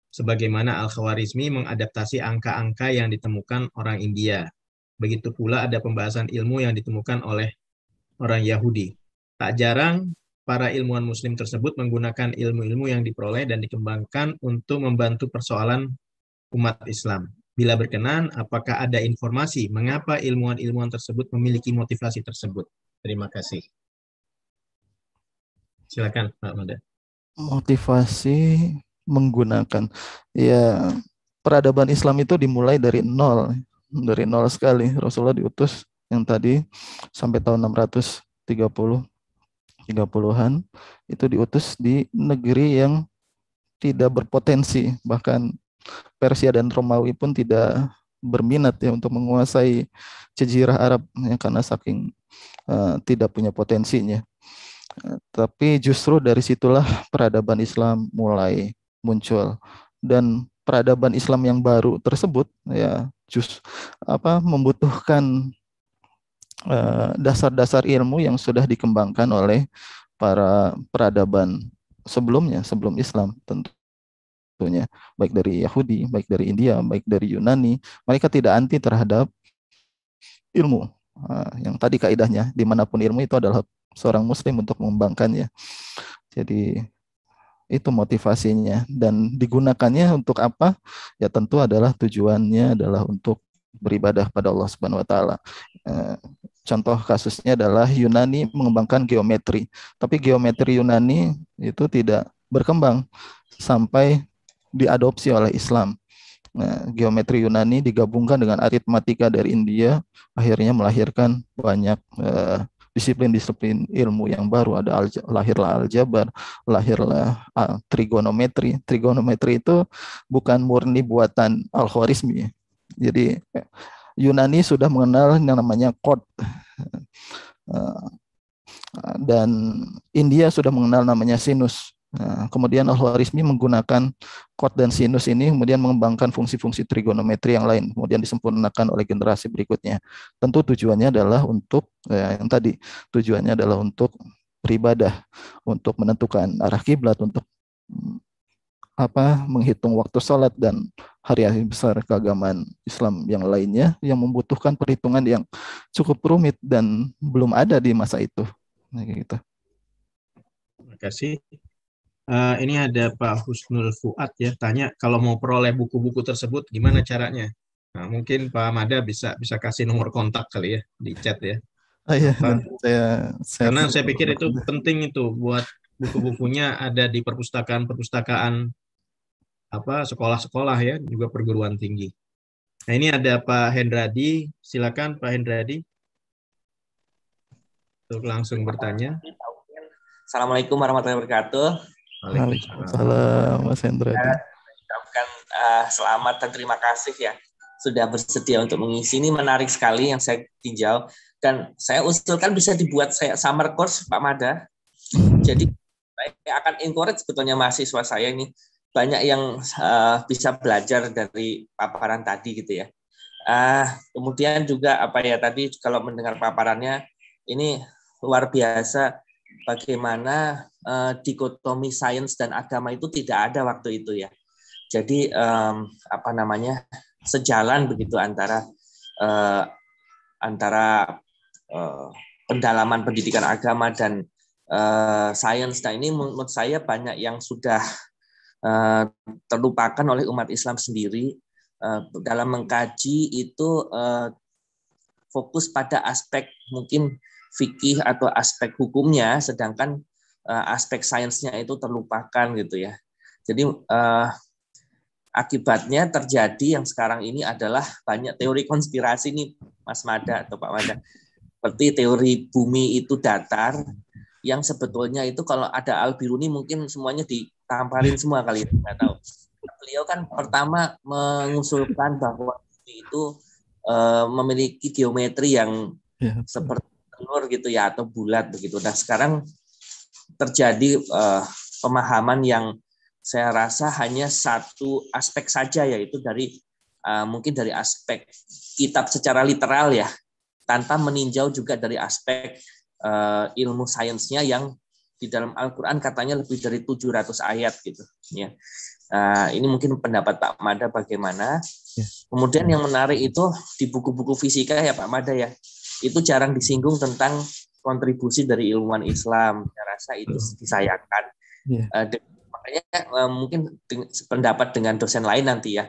Sebagaimana Al-Khawarizmi mengadaptasi angka-angka yang ditemukan orang India. Begitu pula ada pembahasan ilmu yang ditemukan oleh orang Yahudi. Tak jarang, para ilmuwan muslim tersebut menggunakan ilmu-ilmu yang diperoleh dan dikembangkan untuk membantu persoalan umat Islam. Bila berkenan, apakah ada informasi mengapa ilmuwan-ilmuwan tersebut memiliki motivasi tersebut? Terima kasih. Silakan, Pak Manda. Motivasi menggunakan ya peradaban Islam itu dimulai dari nol, dari nol sekali. Rasulullah diutus yang tadi sampai tahun 630 30-an itu diutus di negeri yang tidak berpotensi bahkan Persia dan Romawi pun tidak berminat ya untuk menguasai jazirah Arab ya, karena saking uh, tidak punya potensinya. Eh, tapi justru dari situlah peradaban Islam mulai muncul dan peradaban Islam yang baru tersebut ya just apa membutuhkan eh, dasar-dasar uh, ilmu yang sudah dikembangkan oleh para peradaban sebelumnya sebelum Islam tentu sebetulnya baik dari Yahudi, baik dari India, baik dari Yunani, mereka tidak anti terhadap ilmu. Ah, yang tadi kaidahnya dimanapun ilmu itu adalah seorang muslim untuk mengembangkannya. Jadi itu motivasinya dan digunakannya untuk apa? Ya tentu adalah tujuannya adalah untuk beribadah pada Allah Subhanahu wa taala. Eh, contoh kasusnya adalah Yunani mengembangkan geometri, tapi geometri Yunani itu tidak berkembang sampai diadopsi oleh Islam. Nah, geometri Yunani digabungkan dengan aritmatika dari India, akhirnya melahirkan banyak eh, disiplin-disiplin uh, ilmu yang baru. Ada al lahirlah aljabar, lahirlah ah, trigonometri. Trigonometri itu bukan murni buatan Al-Khwarizmi. Jadi Yunani sudah mengenal yang namanya kod. Eh, dan India sudah mengenal namanya sinus. Nah, kemudian Al-Khwarizmi menggunakan kot dan sinus ini kemudian mengembangkan fungsi-fungsi trigonometri yang lain, kemudian disempurnakan oleh generasi berikutnya. Tentu tujuannya adalah untuk ya, yang tadi, tujuannya adalah untuk beribadah, untuk menentukan arah kiblat, untuk mm, apa menghitung waktu sholat dan hari-hari besar keagamaan Islam yang lainnya yang membutuhkan perhitungan yang cukup rumit dan belum ada di masa itu. Nah, gitu. Terima kasih. Uh, ini ada Pak Husnul Fuad ya tanya kalau mau peroleh buku-buku tersebut gimana caranya? Nah, mungkin Pak Mada bisa bisa kasih nomor kontak kali ya di chat ya. Oh, iya, saya, saya karena saya pikir itu penting itu buat buku-bukunya ada di perpustakaan-perpustakaan apa sekolah-sekolah ya juga perguruan tinggi. Nah ini ada Pak Hendradi, silakan Pak Hendradi untuk langsung bertanya. Assalamualaikum warahmatullahi wabarakatuh. Waalaikumsalam Mas Hendra. Ya, Ucapkan uh, eh, selamat dan terima kasih ya sudah bersedia untuk mengisi. Ini menarik sekali yang saya tinjau dan saya usulkan bisa dibuat saya summer course Pak Mada. Jadi saya akan encourage sebetulnya mahasiswa saya ini banyak yang uh, bisa belajar dari paparan tadi gitu ya. Uh, kemudian juga apa ya tadi kalau mendengar paparannya ini luar biasa bagaimana uh, dikotomi sains dan agama itu tidak ada waktu itu ya. Jadi um, apa namanya sejalan begitu antara uh, antara uh, pendalaman pendidikan agama dan uh, sains. Nah ini menurut saya banyak yang sudah uh, terlupakan oleh umat Islam sendiri uh, dalam mengkaji itu uh, fokus pada aspek mungkin fikih atau aspek hukumnya, sedangkan uh, aspek sainsnya itu terlupakan gitu ya. Jadi uh, akibatnya terjadi yang sekarang ini adalah banyak teori konspirasi nih Mas Mada atau Pak Mada. Seperti teori bumi itu datar yang sebetulnya itu kalau ada Albiruni mungkin semuanya ditamparin semua kali itu nggak tahu. Beliau kan pertama mengusulkan bahwa bumi itu uh, memiliki geometri yang iya, seperti telur gitu ya atau bulat begitu. Nah sekarang terjadi uh, pemahaman yang saya rasa hanya satu aspek saja yaitu dari uh, mungkin dari aspek kitab secara literal ya tanpa meninjau juga dari aspek uh, ilmu sainsnya yang di dalam Al-Qur'an katanya lebih dari 700 ayat gitu ya. Uh, ini mungkin pendapat Pak Mada bagaimana? Ya. Kemudian yang menarik itu di buku-buku fisika ya Pak Mada ya. Itu jarang disinggung tentang kontribusi dari ilmuwan Islam. Saya rasa itu disayangkan. Yeah. Iya. Uh, makanya uh, mungkin pendapat dengan dosen lain nanti ya.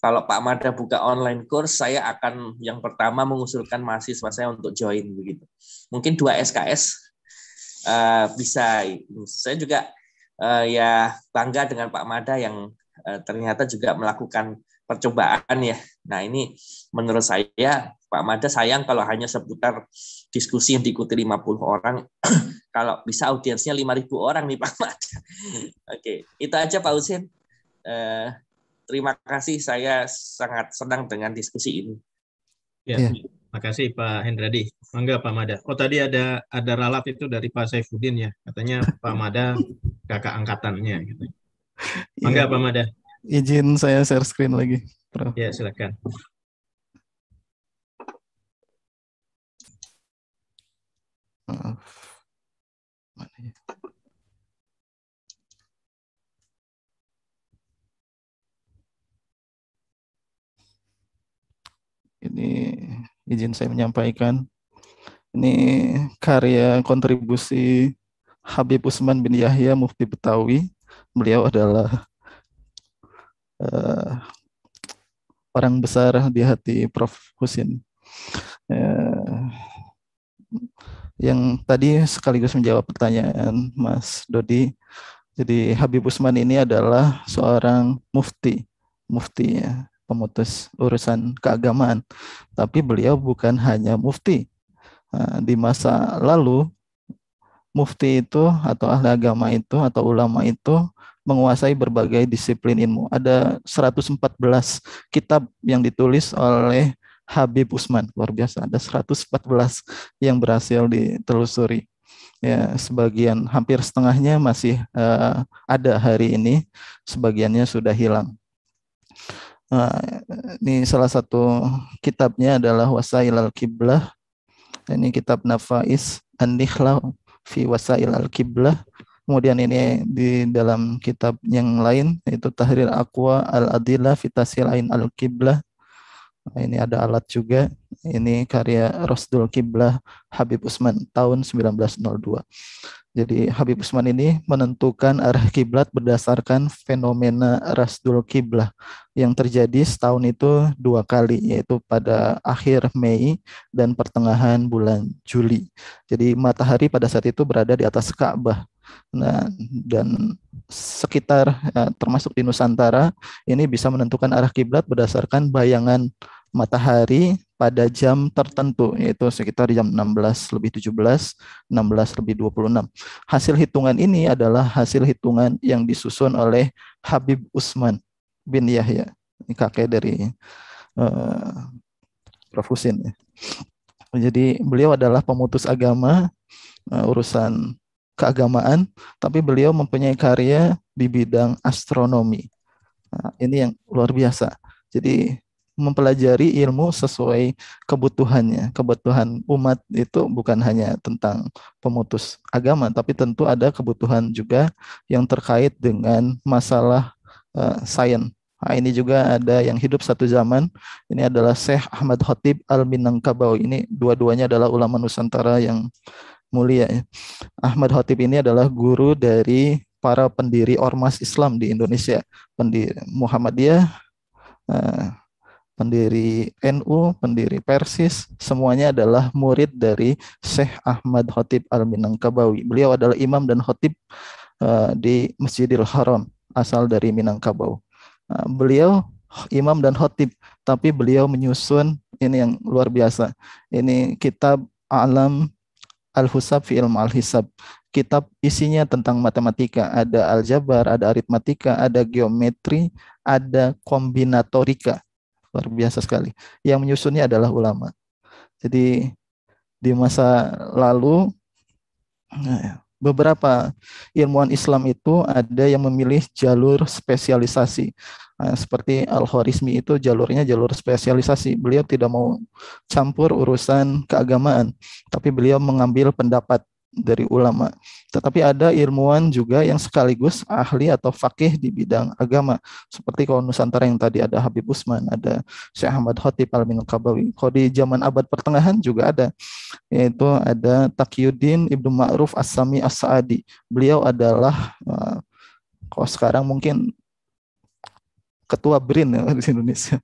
Kalau Pak Mada buka online course, saya akan yang pertama mengusulkan mahasiswa saya untuk join begitu. Mungkin dua SKS uh, eh, bisa. Saya juga uh, ya bangga dengan Pak Mada yang uh, ternyata juga melakukan percobaan ya. Nah ini menurut saya Pak Mada sayang kalau hanya seputar diskusi yang diikuti 50 orang. kalau bisa audiensnya 5.000 orang nih Pak Mada. Oke, itu aja Pak Usin. Eh, terima kasih, saya sangat senang dengan diskusi ini. Ya, ya. terima kasih Pak Hendradi. Mangga Pak Mada. Oh tadi ada ada ralat itu dari Pak Saifuddin ya. Katanya Pak Mada kakak angkatannya. Gitu. Iya. Mangga ya. Pak Mada izin saya share screen lagi, Prof. Ya, silakan. Ini izin saya menyampaikan. Ini karya kontribusi Habib Usman bin Yahya Mufti Betawi. Beliau adalah uh, orang besar di hati Prof Husin uh, yang tadi sekaligus menjawab pertanyaan Mas Dodi jadi Habib Usman ini adalah seorang mufti mufti ya pemutus urusan keagamaan tapi beliau bukan hanya mufti uh, di masa lalu mufti itu atau ahli agama itu atau ulama itu menguasai berbagai disiplin ilmu. Ada 114 kitab yang ditulis oleh Habib Usman, luar biasa. Ada 114 yang berhasil ditelusuri. Ya, sebagian hampir setengahnya masih uh, ada hari ini, sebagiannya sudah hilang. Uh, ini salah satu kitabnya adalah Wasail al-Qiblah. Ini kitab Nafais an nikhlaw fi Wasail al-Qiblah Kemudian ini di dalam kitab yang lain itu Tahrir Aqwa Al-Adillah Fitasil Ain Al-Qiblah. Ini ada alat juga. Ini karya Rosdul Qiblah Habib Usman tahun 1902. Jadi Habib Usman ini menentukan arah kiblat berdasarkan fenomena rasdul kiblah yang terjadi setahun itu dua kali yaitu pada akhir Mei dan pertengahan bulan Juli. Jadi matahari pada saat itu berada di atas Ka'bah nah, dan sekitar ya, termasuk di Nusantara ini bisa menentukan arah kiblat berdasarkan bayangan matahari pada jam tertentu yaitu sekitar jam 16 lebih 17, 16 lebih 26. Hasil hitungan ini adalah hasil hitungan yang disusun oleh Habib Usman bin Yahya, ini kakek dari uh, Prof Husin. Ya. Jadi beliau adalah pemutus agama uh, urusan keagamaan, tapi beliau mempunyai karya di bidang astronomi. Nah, ini yang luar biasa. Jadi mempelajari ilmu sesuai kebutuhannya. Kebutuhan umat itu bukan hanya tentang pemutus agama, tapi tentu ada kebutuhan juga yang terkait dengan masalah uh, sains. Nah, ini juga ada yang hidup satu zaman. Ini adalah Syekh Ahmad Khatib Al-Minangkabau. Ini dua-duanya adalah ulama Nusantara yang mulia. Ya. Ahmad Hotib ini adalah guru dari para pendiri ormas Islam di Indonesia, pendiri Muhammadiyah, eh, pendiri NU, pendiri Persis, semuanya adalah murid dari Syekh Ahmad Hotib Al Minangkabawi. Beliau adalah imam dan hotib eh, di Masjidil Haram, asal dari Minangkabau. Eh, beliau imam dan hotib, tapi beliau menyusun ini yang luar biasa. Ini kitab Alam Al-Husab fi ilm al-hisab. Kitab isinya tentang matematika, ada aljabar, ada aritmatika, ada geometri, ada kombinatorika. Luar biasa sekali. Yang menyusunnya adalah ulama. Jadi di masa lalu nah ya, beberapa ilmuwan Islam itu ada yang memilih jalur spesialisasi. Nah, seperti Al-Khwarizmi itu jalurnya jalur spesialisasi. Beliau tidak mau campur urusan keagamaan, tapi beliau mengambil pendapat dari ulama. Tetapi ada ilmuwan juga yang sekaligus ahli atau fakih di bidang agama. Seperti kalau Nusantara yang tadi ada Habib Usman, ada Syekh Ahmad Khotib Al-Min Kabawi. Kalau di zaman abad pertengahan juga ada. Yaitu ada Takyuddin Ibnu Ma'ruf As-Sami As-Sa'adi. Beliau adalah eh, kalau sekarang mungkin ketua BRIN ya, di Indonesia.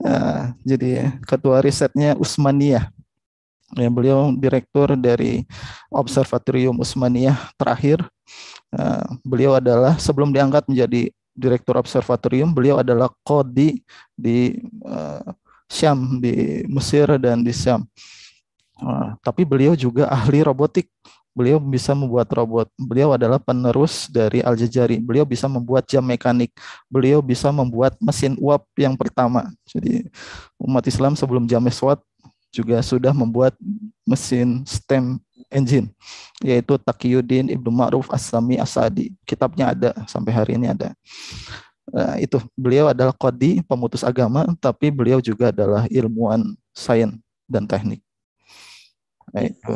nah, jadi ketua risetnya Usmaniyah ya beliau direktur dari Observatorium Usmaniyah terakhir. Uh, beliau adalah sebelum diangkat menjadi direktur observatorium, beliau adalah kodi di uh, Syam di Mesir dan di Syam. Uh, tapi beliau juga ahli robotik. Beliau bisa membuat robot. Beliau adalah penerus dari Al Jazari. Beliau bisa membuat jam mekanik. Beliau bisa membuat mesin uap yang pertama. Jadi umat Islam sebelum jam meswat juga sudah membuat mesin stem engine yaitu Takiyuddin Ibnu Ma'ruf Asami Asadi. Kitabnya ada sampai hari ini ada. Nah, itu beliau adalah kodi pemutus agama tapi beliau juga adalah ilmuwan sains dan teknik. Nah, itu.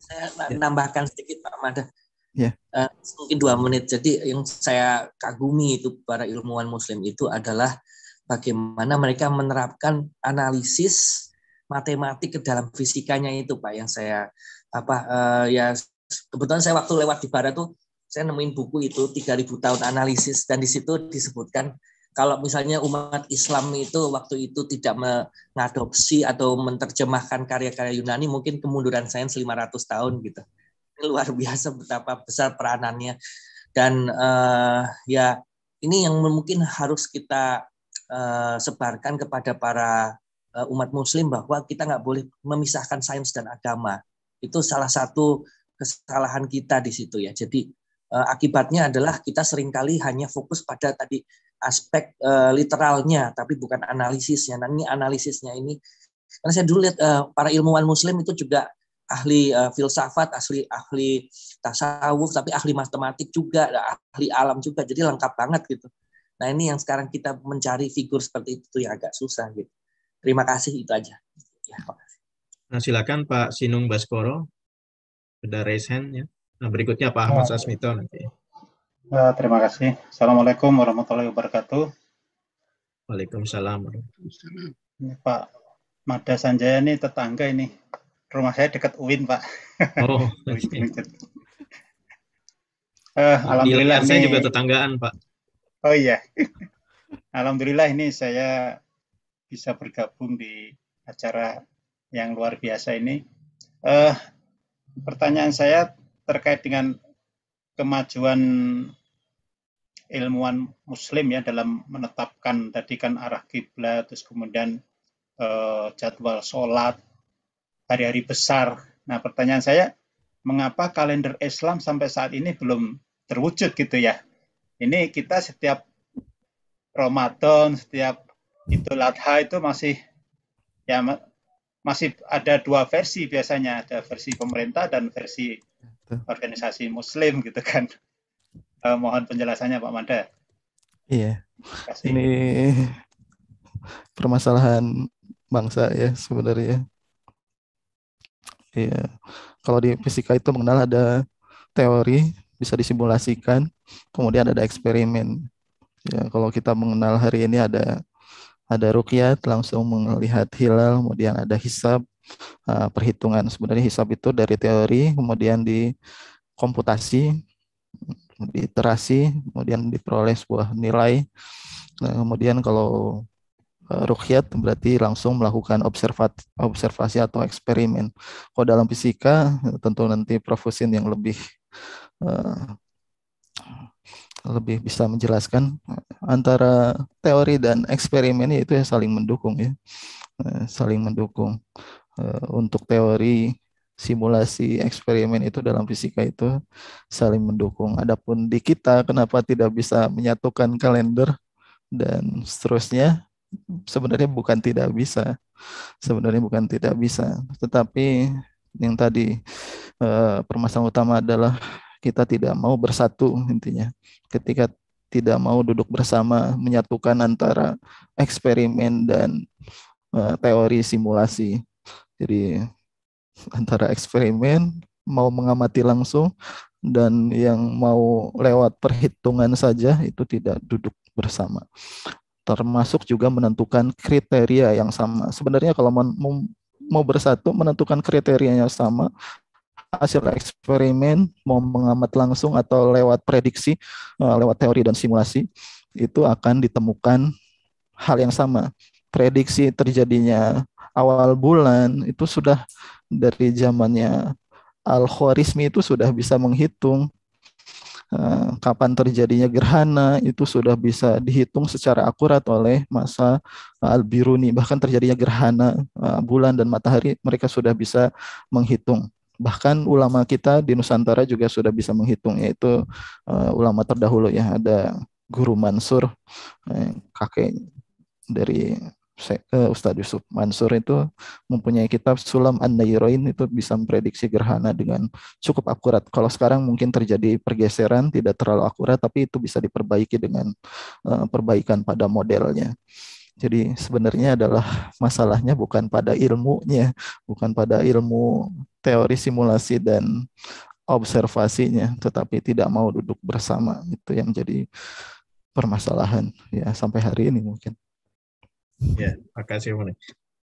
Saya menambahkan sedikit Pak Mada. Ya. Uh, mungkin dua menit. Jadi yang saya kagumi itu para ilmuwan Muslim itu adalah bagaimana mereka menerapkan analisis matematik ke dalam fisikanya itu Pak yang saya apa uh, ya kebetulan saya waktu lewat di barat tuh saya nemuin buku itu 3000 tahun analisis dan di situ disebutkan kalau misalnya umat Islam itu waktu itu tidak mengadopsi atau menerjemahkan karya-karya Yunani mungkin kemunduran sains 500 tahun gitu. luar biasa betapa besar peranannya dan uh, ya ini yang mungkin harus kita uh, sebarkan kepada para Eh, umat Muslim bahwa kita nggak boleh memisahkan sains dan agama. Itu salah satu kesalahan kita di situ ya. Jadi eh, akibatnya adalah kita seringkali hanya fokus pada tadi aspek eh, literalnya, tapi bukan analisisnya. Nah ini analisisnya ini, karena saya dulu lihat para ilmuwan Muslim itu juga ahli filsafat, ahli ahli tasawuf, tapi ahli matematik juga, ahli alam juga. Jadi lengkap banget gitu. Nah ini yang sekarang kita mencari figur seperti itu yang agak susah gitu. Terima kasih itu aja. Ya, nah, silakan Pak Sinung Baskoro. Sudah raise hand ya. Nah, berikutnya Pak Ahmad nah, Sasmito nanti. Ya. Nah, terima kasih. Assalamualaikum warahmatullahi wabarakatuh. Waalaikumsalam. Ini Pak Mada Sanjaya ini tetangga ini. Rumah saya dekat UIN, Pak. Oh, uh, Alhamdulillah. Saya juga tetanggaan, Pak. Oh iya. Alhamdulillah ini saya bisa bergabung di acara yang luar biasa ini. Uh, pertanyaan saya terkait dengan kemajuan ilmuwan Muslim ya dalam menetapkan tadi kan arah kiblat, terus kemudian uh, jadwal sholat, hari-hari besar. Nah pertanyaan saya, mengapa kalender Islam sampai saat ini belum terwujud gitu ya? Ini kita setiap Ramadan, setiap itu latha itu masih ya masih ada dua versi biasanya, ada versi pemerintah dan versi organisasi muslim gitu kan. uh, mohon penjelasannya Pak Manda. Iya. Kasih. Ini permasalahan bangsa ya sebenarnya. Iya. Kalau di fisika itu mengenal ada teori bisa disimulasikan, kemudian ada eksperimen. Ya, kalau kita mengenal hari ini ada ada rukyat langsung melihat hilal, kemudian ada hisab uh, perhitungan. Sebenarnya hisab itu dari teori, kemudian di dikomputasi, diterasi, kemudian diperoleh sebuah nilai. Nah, kemudian kalau ah, rukyat berarti langsung melakukan observat, observasi atau eksperimen. Kalau dalam fisika tentu nanti Prof yang lebih uh, lebih bisa menjelaskan eh, antara teori dan eksperimen itu ya saling mendukung ya eh, saling mendukung eh, untuk teori simulasi eksperimen itu dalam fisika itu saling mendukung. Adapun di kita kenapa tidak bisa menyatukan kalender dan seterusnya sebenarnya bukan tidak bisa. Sebenarnya bukan tidak bisa, tetapi yang tadi permasalahan utama adalah kita tidak mau bersatu intinya. Ketika tidak mau duduk bersama menyatukan antara eksperimen dan uh, teori simulasi. Jadi antara eksperimen mau mengamati langsung dan yang mau lewat perhitungan saja itu tidak duduk bersama. Termasuk juga menentukan kriteria yang sama. Sebenarnya kalau mau mau bersatu menentukan kriterianya sama hasil eksperimen mau mengamat langsung atau lewat prediksi eh, lewat teori dan simulasi itu akan ditemukan hal yang sama prediksi terjadinya awal bulan itu sudah dari zamannya Al-Khwarizmi itu sudah bisa menghitung eh, kapan terjadinya gerhana itu sudah bisa dihitung secara akurat oleh masa Al-Biruni bahkan terjadinya gerhana eh, bulan dan matahari mereka sudah bisa menghitung bahkan ulama kita di Nusantara juga sudah bisa menghitung yaitu uh, ulama terdahulu ya ada Guru Mansur eh, kakek dari uh, Ustadz Yusuf Mansur itu mempunyai kitab Sulam an Nayroin itu bisa memprediksi gerhana dengan cukup akurat. Kalau sekarang mungkin terjadi pergeseran tidak terlalu akurat tapi itu bisa diperbaiki dengan uh, perbaikan pada modelnya. Jadi sebenarnya adalah masalahnya bukan pada ilmunya, bukan pada ilmu teori simulasi dan observasinya, tetapi tidak mau duduk bersama itu yang jadi permasalahan ya sampai hari ini mungkin. Ya, makasih ya.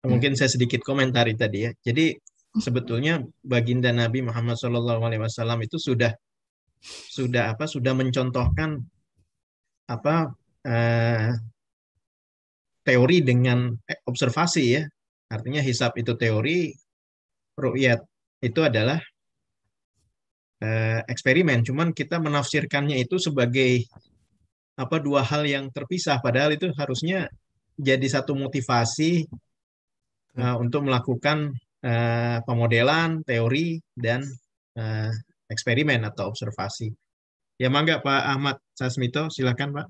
Mungkin saya sedikit komentari tadi ya. Jadi sebetulnya baginda Nabi Muhammad SAW itu sudah sudah apa sudah mencontohkan apa eh, teori dengan eh, observasi ya. Artinya hisap itu teori, ru'yat itu adalah eh, eksperimen. Cuman kita menafsirkannya itu sebagai apa dua hal yang terpisah. Padahal itu harusnya jadi satu motivasi uh, untuk melakukan uh, pemodelan, teori, dan uh, eksperimen atau observasi. Ya mangga Pak Ahmad Sasmito, silakan Pak.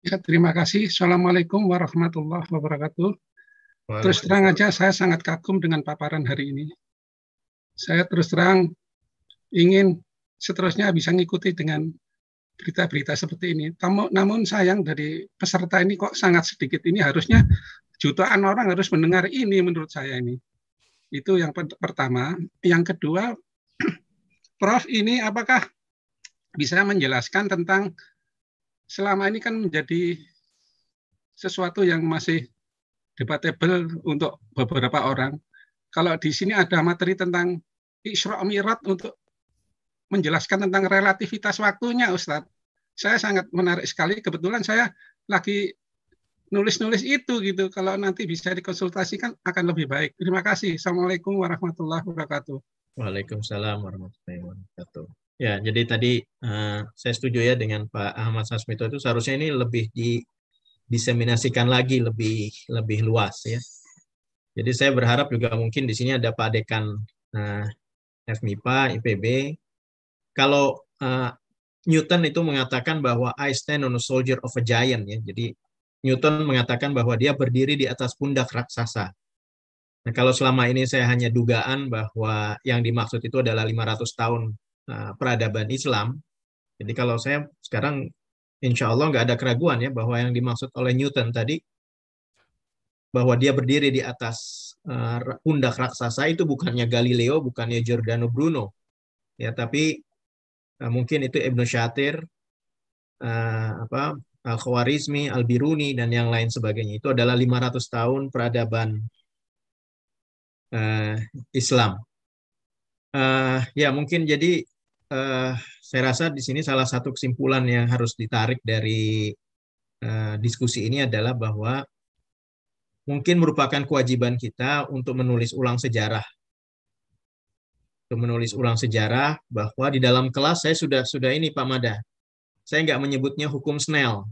Ya, terima kasih. Assalamualaikum warahmatullahi wabarakatuh. Terus terang aja saya sangat kagum dengan paparan hari ini. Saya terus terang ingin seterusnya bisa ngikuti dengan berita-berita seperti ini. namun sayang dari peserta ini kok sangat sedikit. Ini harusnya jutaan orang harus mendengar ini menurut saya ini. Itu yang pertama. Yang kedua, Prof ini apakah bisa menjelaskan tentang selama ini kan menjadi sesuatu yang masih debatable untuk beberapa orang. Kalau di sini ada materi tentang Isra Mi'raj untuk menjelaskan tentang relativitas waktunya, Ustadz. Saya sangat menarik sekali. Kebetulan saya lagi nulis-nulis itu gitu. Kalau nanti bisa dikonsultasikan akan lebih baik. Terima kasih. Assalamualaikum warahmatullahi wabarakatuh. Waalaikumsalam warahmatullahi wabarakatuh. Ya, jadi tadi uh, saya setuju ya dengan Pak Ahmad Sasmito itu seharusnya ini lebih didiseminasikan lagi lebih lebih luas ya. Jadi saya berharap juga mungkin di sini ada Pak Dekan uh, eh, FMIPA, IPB. Kalau uh, Newton itu mengatakan bahwa I stand on a soldier of a giant ya. Jadi Newton mengatakan bahwa dia berdiri di atas pundak raksasa. Nah, kalau selama ini saya hanya dugaan bahwa yang dimaksud itu adalah 500 tahun Eh, peradaban Islam. Jadi kalau saya sekarang insya Allah nggak ada keraguan ya bahwa yang dimaksud oleh Newton tadi bahwa dia berdiri di atas uh, pundak raksasa itu bukannya Galileo, bukannya Giordano Bruno, ya tapi uh, mungkin itu Ibnu Syatir, uh, apa Al-Khwarizmi, Al-Biruni, dan yang lain sebagainya. Itu adalah 500 tahun peradaban uh, Islam. Uh, ya, mungkin jadi eh, saya rasa di sini salah satu kesimpulan yang harus ditarik dari eh, diskusi ini adalah bahwa mungkin merupakan kewajiban kita untuk menulis ulang sejarah untuk menulis ulang sejarah bahwa di dalam kelas saya sudah sudah ini Pak Mada. Saya nggak menyebutnya hukum Snell,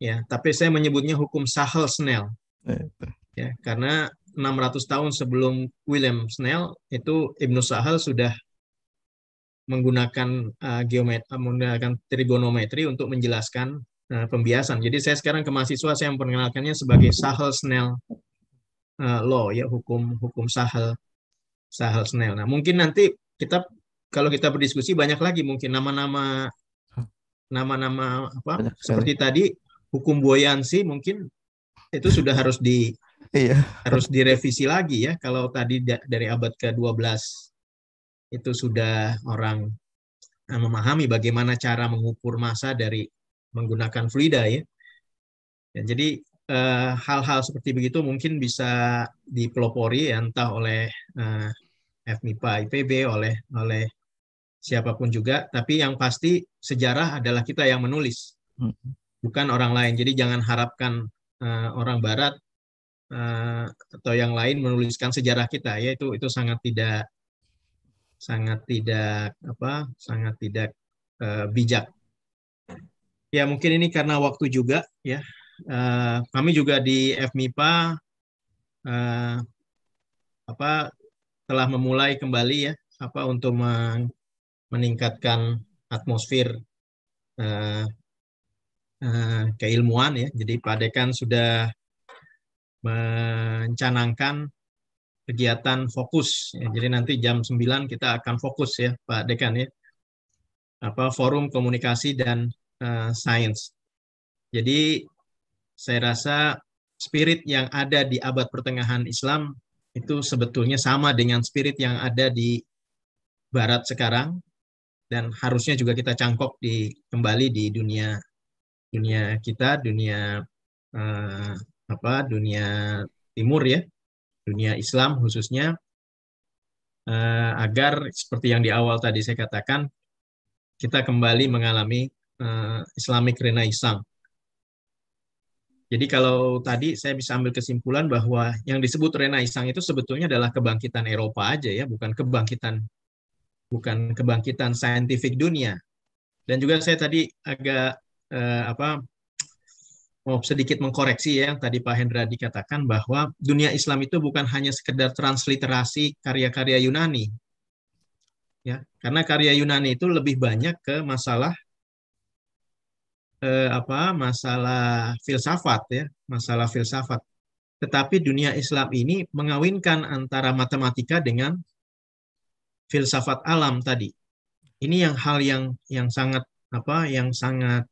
ya, tapi saya menyebutnya hukum Sahel Snell, eh, ya, karena 600 tahun sebelum William Snell itu Ibnu Sahel sudah menggunakan uh, eh, geometri eh, menggunakan trigonometri untuk menjelaskan uh, pembiasan. Jadi saya sekarang ke mahasiswa saya memperkenalkannya sebagai sahel snell uh, law ya hukum hukum Sahel sahel snell Nah, mungkin nanti kita kalau kita berdiskusi banyak lagi mungkin nama-nama nama-nama apa seperti tadi hukum buoyansi mungkin itu sudah harus di iya. harus direvisi lagi ya kalau tadi dari abad ke-12 itu sudah orang eh, memahami bagaimana cara mengukur masa dari menggunakan fluida ya. ya jadi eh, hal-hal seperti begitu mungkin bisa dipelopori ya, entah oleh eh, FMIPA IPB oleh oleh siapapun juga, tapi yang pasti sejarah adalah kita yang menulis. Hmm. Bukan orang lain. Jadi jangan harapkan eh, orang barat eh, atau yang lain menuliskan sejarah kita ya itu itu sangat tidak sangat tidak apa sangat tidak uh, bijak ya mungkin ini karena waktu juga ya uh, kami juga di FMIPA uh, eh, apa telah memulai kembali ya apa untuk meningkatkan atmosfer uh, uh, keilmuan ya jadi Pak Dekan sudah mencanangkan kegiatan fokus. Ya. Jadi nanti jam 9 kita akan fokus ya Pak Dekan ya. Apa forum komunikasi dan uh, sains. Jadi saya rasa spirit yang ada di abad pertengahan Islam itu sebetulnya sama dengan spirit yang ada di barat sekarang dan harusnya juga kita cangkok di kembali di dunia dunia kita, dunia uh, apa? dunia timur ya dunia Islam khususnya eh, agar seperti yang di awal tadi saya katakan kita kembali mengalami eh, Islamic Renaissance. Jadi kalau tadi saya bisa ambil kesimpulan bahwa yang disebut Renaissance itu sebetulnya adalah kebangkitan Eropa aja ya, bukan kebangkitan bukan kebangkitan saintifik dunia. Dan juga saya tadi agak eh, apa mau oh, sedikit mengkoreksi ya yang tadi Pak Hendra dikatakan bahwa dunia Islam itu bukan hanya sekedar transliterasi karya-karya Yunani. Ya, karena karya Yunani itu lebih banyak ke masalah eh, apa? masalah filsafat ya, masalah filsafat. Tetapi dunia Islam ini mengawinkan antara matematika dengan filsafat alam tadi. Ini yang hal yang yang sangat apa? yang sangat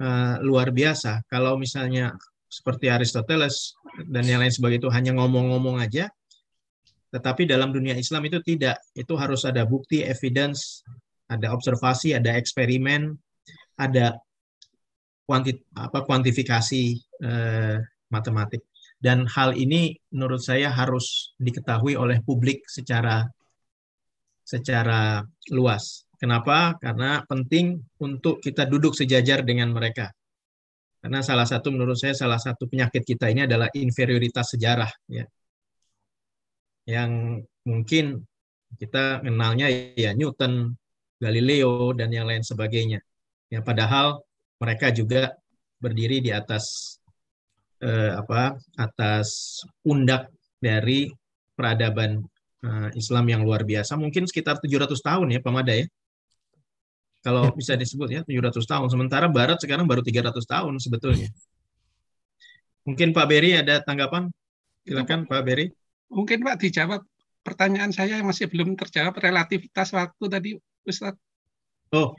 uh, luar biasa. Kalau misalnya seperti Aristoteles dan yang lain sebagainya itu hanya ngomong-ngomong aja, tetapi dalam dunia Islam itu tidak. Itu harus ada bukti, evidence, ada observasi, ada eksperimen, ada kuanti, apa, kuantifikasi eh, matematik. Dan hal ini menurut saya harus diketahui oleh publik secara secara luas. Kenapa? Karena penting untuk kita duduk sejajar dengan mereka. Karena salah satu menurut saya salah satu penyakit kita ini adalah inferioritas sejarah ya. Yang mungkin kita kenalnya ya Newton, Galileo dan yang lain sebagainya. Ya padahal mereka juga berdiri di atas eh, apa? atas undak dari peradaban eh, Islam yang luar biasa. Mungkin sekitar 700 tahun ya, Pak Mada ya. Kalau bisa disebut ya 700 tahun. Sementara Barat sekarang baru 300 tahun sebetulnya. Mungkin Pak Beri ada tanggapan? Silakan Pak Beri. Mungkin Pak dijawab pertanyaan saya yang masih belum terjawab relativitas waktu tadi Ustadz. Oh,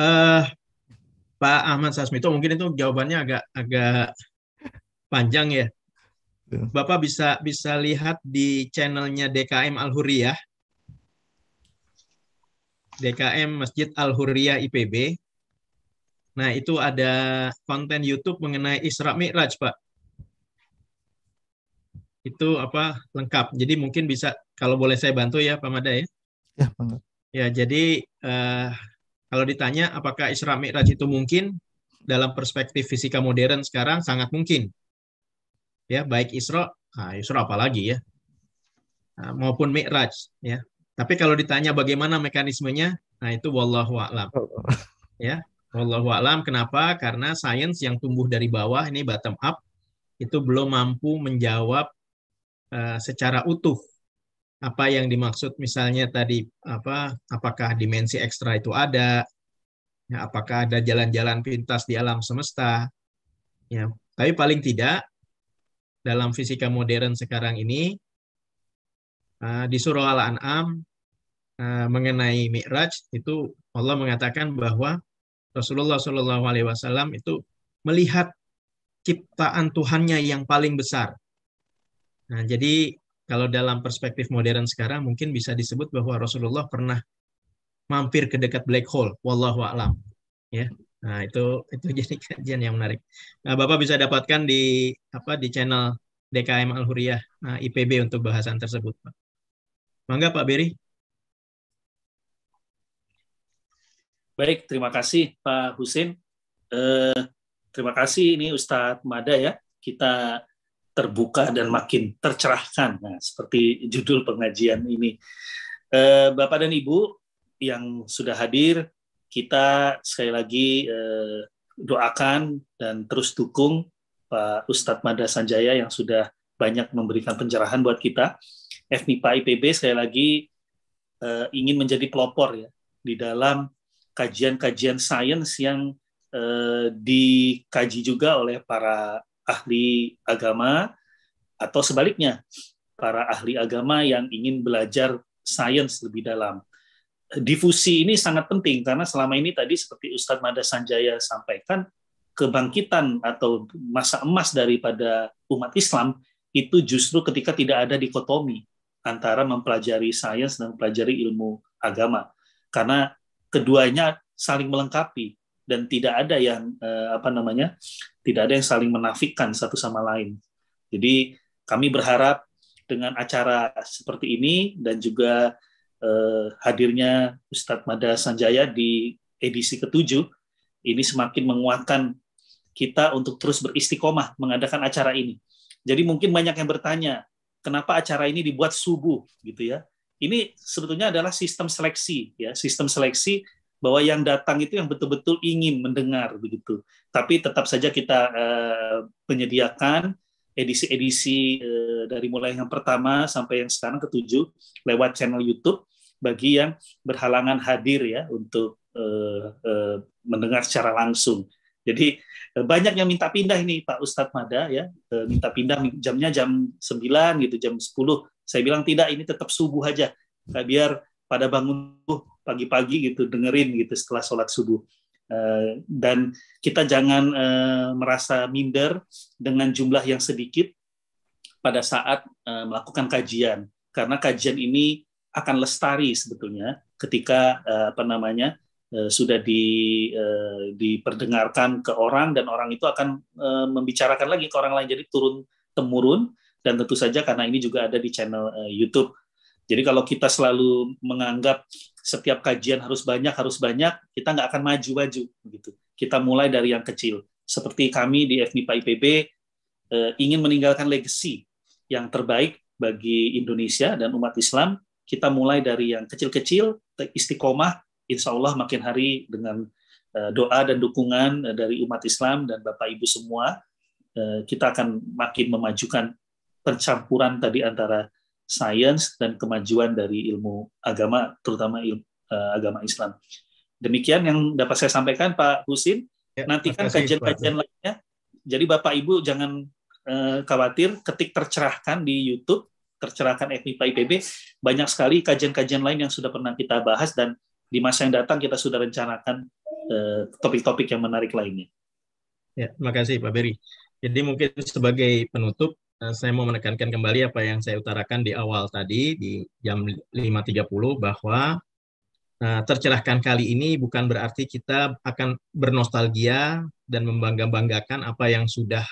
uh, Pak Ahmad Sasmito mungkin itu jawabannya agak agak panjang ya. ya. Bapak bisa bisa lihat di channelnya DKM Al Huriyah DKM Masjid Al Huria IPB. Nah, itu ada konten YouTube mengenai Isra Mi'raj, Pak. Itu apa lengkap. Jadi mungkin bisa kalau boleh saya bantu ya, Pak Mada ya. Ya, Ya, jadi eh, kalau ditanya apakah Isra Mi'raj itu mungkin dalam perspektif fisika modern sekarang sangat mungkin. Ya, baik Isra, nah Isra apalagi ya. Nah, maupun Mi'raj ya. Tapi kalau ditanya bagaimana mekanismenya, nah itu wallahu a'lam. Ya, wallahu a'lam kenapa? Karena sains yang tumbuh dari bawah ini bottom up itu belum mampu menjawab uh, secara utuh apa yang dimaksud misalnya tadi apa apakah dimensi ekstra itu ada ya, apakah ada jalan-jalan pintas di alam semesta ya tapi paling tidak dalam fisika modern sekarang ini uh, eh, di surah al-an'am Eh, mengenai Mi'raj itu Allah mengatakan bahwa Rasulullah Shallallahu Alaihi Wasallam itu melihat ciptaan Tuhannya yang paling besar. Nah, jadi kalau dalam perspektif modern sekarang mungkin bisa disebut bahwa Rasulullah pernah mampir ke dekat black hole, wallahu alam. Ya. Nah, itu itu jadi kajian yang menarik. Nah, Bapak bisa dapatkan di apa di channel DKM Al Huriyah eh, IPB untuk bahasan tersebut, Pak. Mangga Pak Beri. Baik, terima kasih Pak Husin. Eh, terima kasih ini Ustadz Mada ya. Kita terbuka dan makin tercerahkan. Nah, seperti judul pengajian ini. Eh, Bapak dan Ibu yang sudah hadir, kita sekali lagi eh, doakan dan terus dukung Pak Ustadz Mada Sanjaya yang sudah banyak memberikan pencerahan buat kita. FMIPA IPB sekali lagi eh, ingin menjadi pelopor ya di dalam kajian-kajian sains yang eh, dikaji juga oleh para ahli agama atau sebaliknya para ahli agama yang ingin belajar sains lebih dalam. Difusi ini sangat penting karena selama ini tadi seperti Ustadz Mada Sanjaya sampaikan kebangkitan atau masa emas daripada umat Islam itu justru ketika tidak ada dikotomi antara mempelajari sains dan mempelajari ilmu agama. Karena keduanya saling melengkapi dan tidak ada yang eh, apa namanya tidak ada yang saling menafikan satu sama lain. Jadi kami berharap dengan acara seperti ini dan juga eh, hadirnya Ustadz Mada Sanjaya di edisi ketujuh ini semakin menguatkan kita untuk terus beristiqomah mengadakan acara ini. Jadi mungkin banyak yang bertanya, kenapa acara ini dibuat subuh gitu ya? ini sebetulnya adalah sistem seleksi ya sistem seleksi bahwa yang datang itu yang betul-betul ingin mendengar begitu tapi tetap saja kita uh, eh, menyediakan edisi-edisi uh, dari mulai yang pertama sampai yang sekarang ketujuh lewat channel YouTube bagi yang berhalangan hadir ya untuk uh, uh, mendengar secara langsung jadi banyak yang minta pindah ini Pak Ustadz Mada ya minta pindah jamnya jam 9 gitu jam 10 saya bilang tidak, ini tetap subuh aja. Nah, biar pada bangun pagi-pagi gitu dengerin gitu setelah sholat subuh. Eh, dan kita jangan eh, merasa minder dengan jumlah yang sedikit pada saat eh, melakukan kajian karena kajian ini akan lestari sebetulnya ketika apa namanya sudah di, diperdengarkan ke orang dan orang itu akan membicarakan lagi ke orang lain jadi turun temurun dan tentu saja karena ini juga ada di channel eh, YouTube. Jadi kalau kita selalu menganggap setiap kajian harus banyak harus banyak, kita nggak akan maju-maju gitu. Kita mulai dari yang kecil. Seperti kami di FMIPA IPB eh, ingin meninggalkan legacy yang terbaik bagi Indonesia dan umat Islam, kita mulai dari yang kecil-kecil, istiqomah, insya Allah makin hari dengan eh, doa dan dukungan dari umat Islam dan Bapak Ibu semua, kita akan makin memajukan percampuran tadi antara sains dan kemajuan dari ilmu agama, terutama ilmu, uh, eh, agama Islam. Demikian yang dapat saya sampaikan, Pak Husin. Ya, Nantikan kajian-kajian lainnya. Jadi Bapak Ibu jangan uh, khawatir, ketik tercerahkan di YouTube, tercerahkan FIPA IPB. Banyak sekali kajian-kajian lain yang sudah pernah kita bahas dan di masa yang datang kita sudah rencanakan eh, topik-topik uh, yang menarik lainnya. Ya, terima kasih Pak Beri. Jadi mungkin sebagai penutup Eh, saya mau menekankan kembali apa yang saya utarakan di awal tadi di jam 5.30 bahwa eh, tercerahkan kali ini bukan berarti kita akan bernostalgia dan membangga-banggakan apa yang sudah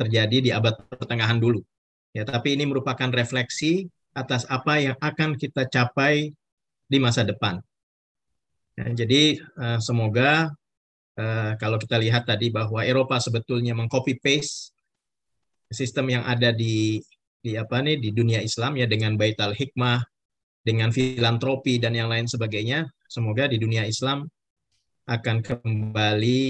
terjadi di abad pertengahan dulu. Ya, tapi ini merupakan refleksi atas apa yang akan kita capai di masa depan. Ya, jadi eh, semoga kalau kita lihat tadi bahwa Eropa sebetulnya mengcopy paste sistem yang ada di di apa nih di dunia Islam ya dengan baital hikmah, dengan filantropi dan yang lain sebagainya, semoga di dunia Islam akan kembali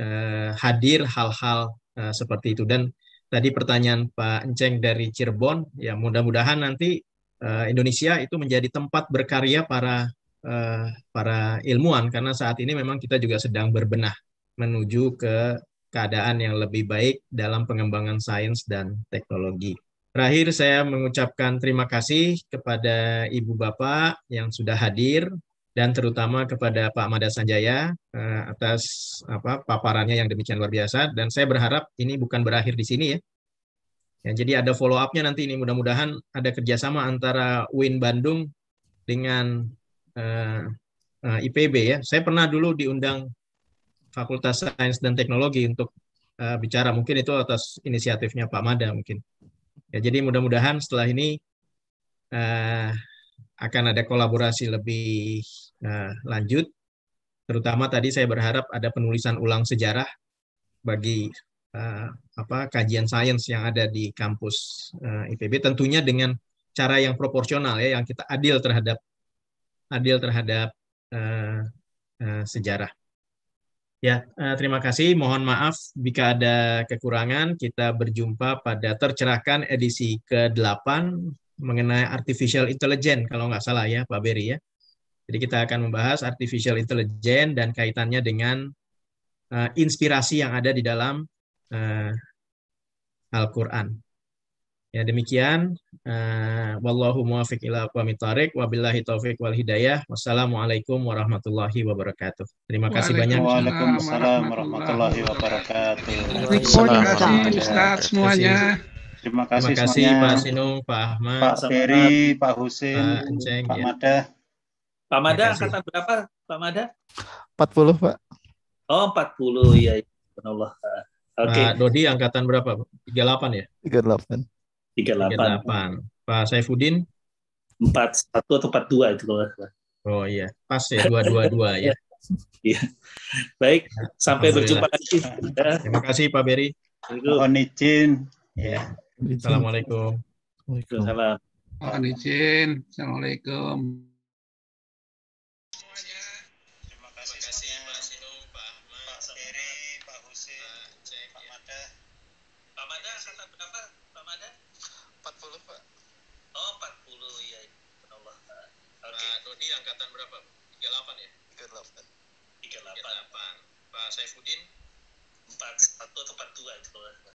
eh, hadir hal-hal eh, seperti itu dan tadi pertanyaan Pak Enceng dari Cirebon ya mudah-mudahan nanti eh, Indonesia itu menjadi tempat berkarya para eh, para ilmuwan karena saat ini memang kita juga sedang berbenah menuju ke keadaan yang lebih baik dalam pengembangan sains dan teknologi. Terakhir saya mengucapkan terima kasih kepada Ibu Bapak yang sudah hadir dan terutama kepada Pak Mada Sanjaya eh, atas apa paparannya yang demikian luar biasa dan saya berharap ini bukan berakhir di sini ya. ya jadi ada follow up-nya nanti ini mudah-mudahan ada kerjasama antara UIN Bandung dengan eh, eh IPB ya. Saya pernah dulu diundang Fakultas Sains dan Teknologi untuk uh, bicara. Mungkin itu atas inisiatifnya Pak Mada mungkin. Ya, jadi mudah-mudahan setelah ini uh, akan ada kolaborasi lebih uh, lanjut. Terutama tadi saya berharap ada penulisan ulang sejarah bagi uh, apa kajian sains yang ada di kampus uh, IPB. Tentunya dengan cara yang proporsional ya, yang kita adil terhadap adil terhadap uh, uh, sejarah. Ya, eh, terima kasih. Mohon maaf jika ada kekurangan. Kita berjumpa pada tercerahkan edisi ke-8 mengenai artificial intelligence kalau nggak salah ya, Pak Beri ya. Jadi kita akan membahas artificial intelligence dan kaitannya dengan uh, inspirasi yang ada di dalam uh, Al-Qur'an. Ya demikian. Uh, wallahu muwafiq ila aqwamit thariq wabillahi taufik wal hidayah. Wassalamualaikum warahmatullahi wabarakatuh. Terima kasih banyak. Waalaikumsalam warahmatullahi wabarakatuh. Terima kasih Ustaz semuanya. Terima kasih, Terima kasih Pak Sinung, Pak Ahmad, Pak Ferry, Pak Husin, Pak, Pak ya. Mada. Pak Mada kata berapa Pak Mada? 40 Pak. Oh 40 ya. Allah. Oke. Dodi angkatan berapa? 38 ya? 38 tiga delapan, Pak Saifuddin? 41 atau 42 itu kalau salah. Oh iya, pas ya dua dua dua ya. Iya. Baik, ya, sampai berjumpa lagi. Ya. Terima kasih Pak Beri. Mohon izin. Ya. Iya. Assalamualaikum. Waalaikumsalam. Mohon izin. Assalamualaikum.